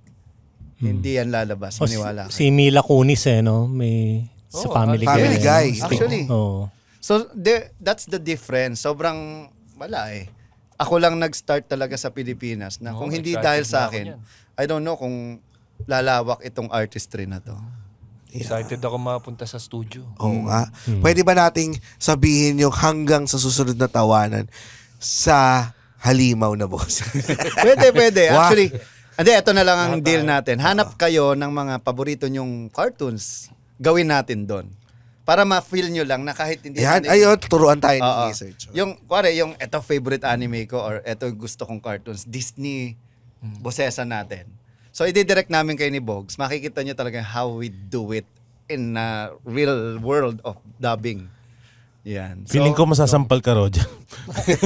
Hmm. Hindi yan lalabas, oh, maniwala. Si, si Mila Kunis eh, no? May oh, sa Family, family Guy. Family Guy. Actually. Oh. So the, that's the difference. Sobrang wala eh. Ako lang nag-start talaga sa Pilipinas na Oo, kung hindi dahil sa akin, I don't know kung lalawak itong artistry na to. Excited ako mapunta sa studio. Oo hmm. nga. Hmm. Pwede ba nating sabihin yung hanggang sa susunod na tawanan sa halimaw na boss? Pwede, pwede. Actually, hindi, ito na lang ang deal eh. natin. Hanap kayo ng mga paborito nyong cartoons. Gawin natin doon. Para ma-feel nyo lang na kahit hindi... Yan, anime, ayun, turuan tayo ng Oo. research. Yung, kuwari, yung eto favorite anime ko or eto gusto kong cartoons, Disney, hmm. bosesa natin. So, i-direct namin kay ni Bogs. Makikita nyo talaga how we do it in a real world of dubbing. Yan. So, Feeling ko masasampal ka, Rod.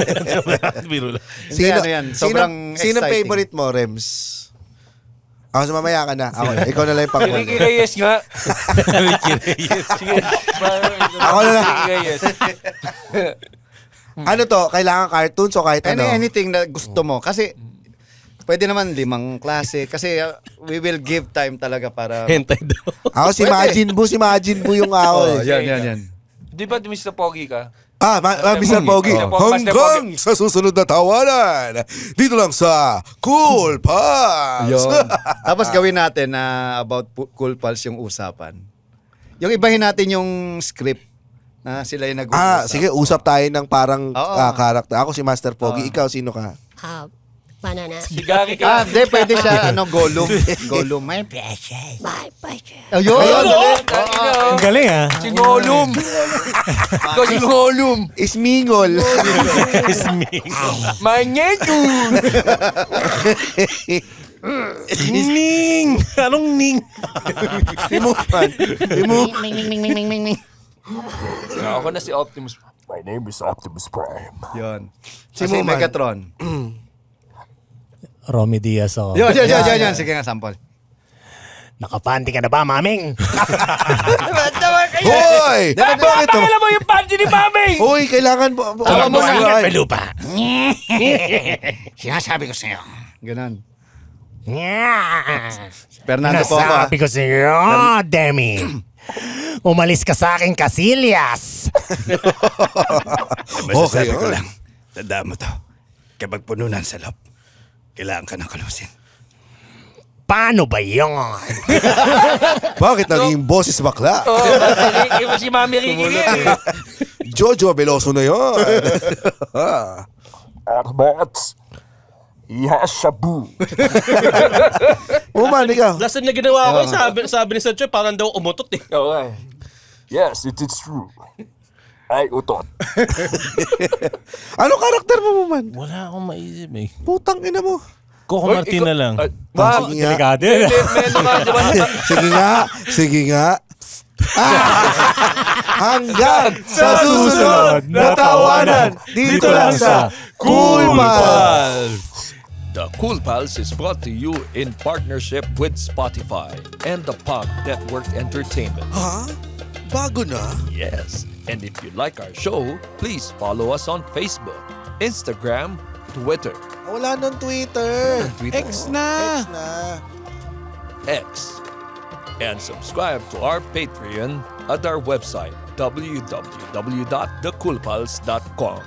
Biro lang. Sino, ano sino, Sino favorite mo, Rems? Ako, mamaya ka na. Ako, ikaw na lang yung Si Ricky pang Reyes nga. Ricky Reyes. Ako na lang. Ricky Reyes. Ano to? Kailangan cartoons o kahit ano? Any, anything na gusto mo. Kasi, pwede naman limang klase. Kasi uh, we will give time talaga para... Hentai daw. Ako si Pwede. Majin Buu, si Majin Buu yung ako. Eh. Oh, yan, yan, yan. Di ba Mr. Pogi ka? Ah, ma- ah Mr. Pogi, Oh. hanggang sa susunod na tawanan, dito lang sa Cool Pals. Tapos gawin natin na ah, about Cool Pals yung usapan. Yung ibahin natin yung script na sila yung nag-uusap. ah, sige, usap tayo ng parang Oo. ah, character. Ako si Master Pogi, ikaw sino ka? Ah, Banana. Sigari ka. Ah, hindi, pwede siya, ano, Gollum. Gollum, my precious. My precious. Ayun! Ayun, oh, oh. Ang galing, ha? Ah. Si Gollum. si Gollum. Ismingol. Ismingol. My name Ning! Anong ning? Limutan. Limutan. Ning, ning, ning, ning, ning, ning. Ah, ako na si Optimus. My name is Optimus Prime. Yon. Si Megatron. Romy Diaz ako. Yun, yun, yun, yun, yun. Sige nga, sample. Nakapanti ka na ba, maming? Hoy! Dapat bakit Bakit mo yung panty ni maming? Hoy, kailangan bu- bu- Alam mo na, may lupa. Sinasabi ko sa'yo. Ganon. Fernando po ako. ah. ko sa'yo, Demi. Umalis ka sa akin, Casillas. Masasabi Okay, ko okay. lang, tandaan mo to. Kapag pununan sa loob, kailangan ka ng kalusin. Paano ba yun? Bakit naging boses bakla? Oo, oh, si Mami Ricky yun. Eh. Jojo Veloso na yun. Arbats. Ah. Yasabu. Umani ka. Last time na ginawa ko, ah. sabi, sabi ni Sancho, parang daw umutot eh. Oo, eh. yes, it is true. Ay, utot. ano karakter mo, man? Wala akong maisip eh. Putang ina mo. Coco Oy, Martina ikaw- lang. Ay, Ma, Sige nga. Delikado yun. Ano sige nga. Sige nga. Ah! Hanggang sa susunod na tawanan dito lang sa Cool Pals. The Cool Pals is brought to you in partnership with Spotify and the Pop Network Entertainment. Ha? Bago na? Yes. And if you like our show, please follow us on Facebook, Instagram, Twitter. Wala nung Twitter. Twitter. X na. X na. X. And subscribe to our Patreon at our website, www.thekulpals.com.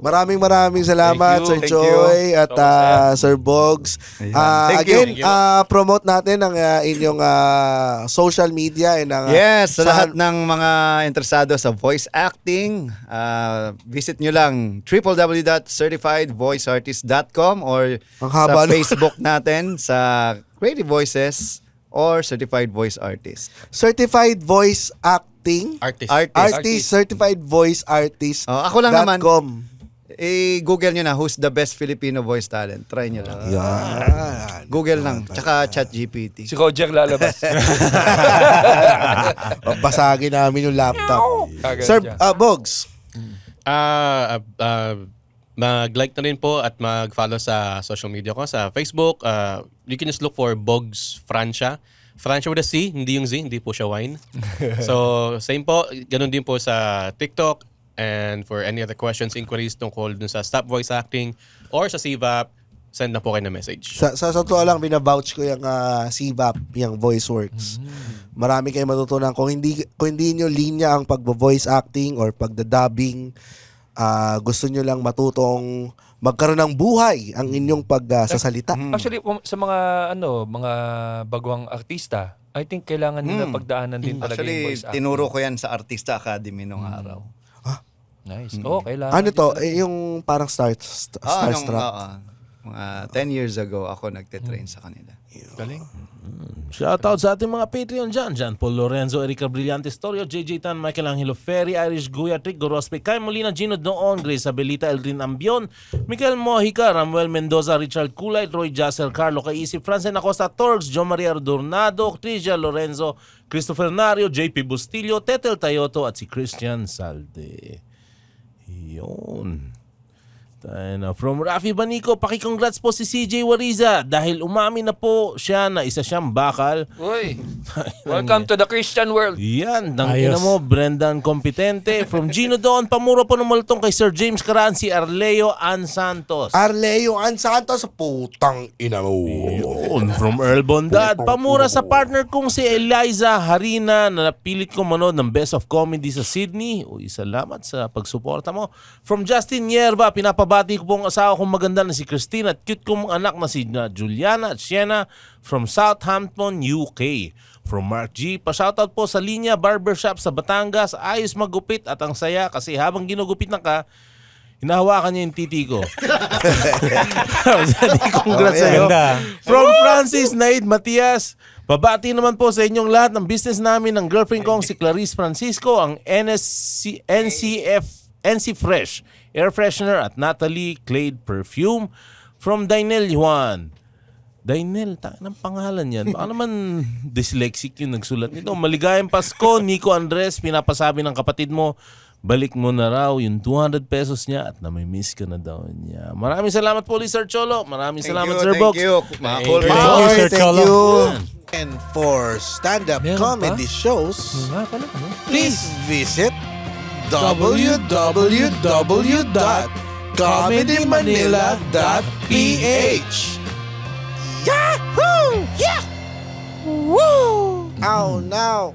Maraming maraming salamat Sir thank Joy you. at uh, Sir Bogs. Uh, again, uh, promote natin ang uh, inyong uh, social media and ang uh, Yes, sa lahat ng mga interesado sa voice acting, uh, visit nyo lang www.certifiedvoiceartist.com or sa Facebook natin sa Creative Voices or Certified Voice Artist. certified voice acting Artist. Artist. Artist. certified voice artist. Oh, ako lang naman. Eh, Google nyo na, who's the best Filipino voice talent? Try nyo lang. Yan. Google lang, tsaka chat GPT. Si Kojak lalabas. Babasagin namin yung laptop. Sir siya. Ah, Bogs, ah, ah, ah, mag-like na rin po at mag-follow sa social media ko sa Facebook. Ah, you can just look for Bogs Francia. Francia with a C, hindi yung Z, hindi po siya wine. so, same po. Ganun din po sa TikTok And for any other questions, inquiries tungkol dun sa stop voice acting or sa CVAP, send na po kayo na message. Sa, sa, sa totoo lang, binabouch ko yung uh, ah, CVAP, yung voice works. Mm-hmm. Marami kayong matutunan. Kung hindi, kung hindi nyo linya ang pag voice acting or pagda-dubbing, uh, gusto nyo lang matutong magkaroon ng buhay ang inyong pagsasalita. Ah, uh, mm-hmm. Actually, um, sa mga ano, mga bagwang artista, I think kailangan nila mm. pagdaanan din mm. talaga Actually, yung voice acting. tinuro ko yan sa Artista Academy nung mm. araw. Nice. Mm-hmm. Oo, oh, Ano to? Eh, yung parang star, st- ah, Starstruck? Oo. Ah, mga 10 years ago, ako nagte-train mm sa kanila. Galing. Mm-hmm. out sa ating mga Patreon dyan. Jan Paul Lorenzo, Erika Brillantes, Torio, JJ Tan, Michelangelo Ferry, Irish Guya, Trick Gorospe, Kai Molina, Gino Doon, Grace Abelita, Eldrin Ambion, Miguel Mojica, Ramuel Mendoza, Richard Kulay, Roy Jassel, Carlo Kaisip, Francine Acosta Torx, John Maria Dornado, Tricia Lorenzo, Christopher Nario, JP Bustillo, Tetel Tayoto at si Christian Salde. Yun. Na. From Rafi Banico, paki-congrats po si CJ Wariza dahil umami na po siya na isa siyang bakal. Uy, welcome to the Christian world. Yan, tangina mo, Brendan Competente. From Gino Don, pamura po numaltong kay Sir James Karan si Arleo Ann Santos. Arleo Ann Santos, putang ina mo. Yun, from Earl Bondad, pamura sa partner kong si Eliza Harina na napilit ko manood ng Best of Comedy sa Sydney. Uy, salamat sa pagsuporta mo. From Justin Yerba, pinapabalik Binabati ko pong asawa kong maganda na si Christine at cute kong anak na si Juliana at Sienna from Southampton, UK. From Mark G, pa-shoutout po sa Linya Barbershop sa Batangas. Ayos magupit at ang saya kasi habang ginugupit na ka, Hinahawakan niya yung titi ko. Congrats oh, sa'yo. From Francis Naid Matias, babati naman po sa inyong lahat ng business namin ng girlfriend kong si Clarice Francisco, ang NSC, NCF, NC Fresh air freshener at Natalie Clade perfume from Dainel Juan. Dainel, tayo ng pangalan yan. Baka naman dyslexic yung nagsulat nito. Maligayang Pasko, Nico Andres, pinapasabi ng kapatid mo, balik mo na raw yung 200 pesos niya at namimiss ka na daw niya. Maraming salamat po, Sir Cholo. Maraming thank salamat, you, Sir thank Box. You. Thank you. Thank you, Sir Cholo. And for stand-up comedy pa? shows, pala, ano? please visit www.comedymanila.ph. Yahoo! Yeah! Woo! Oh no!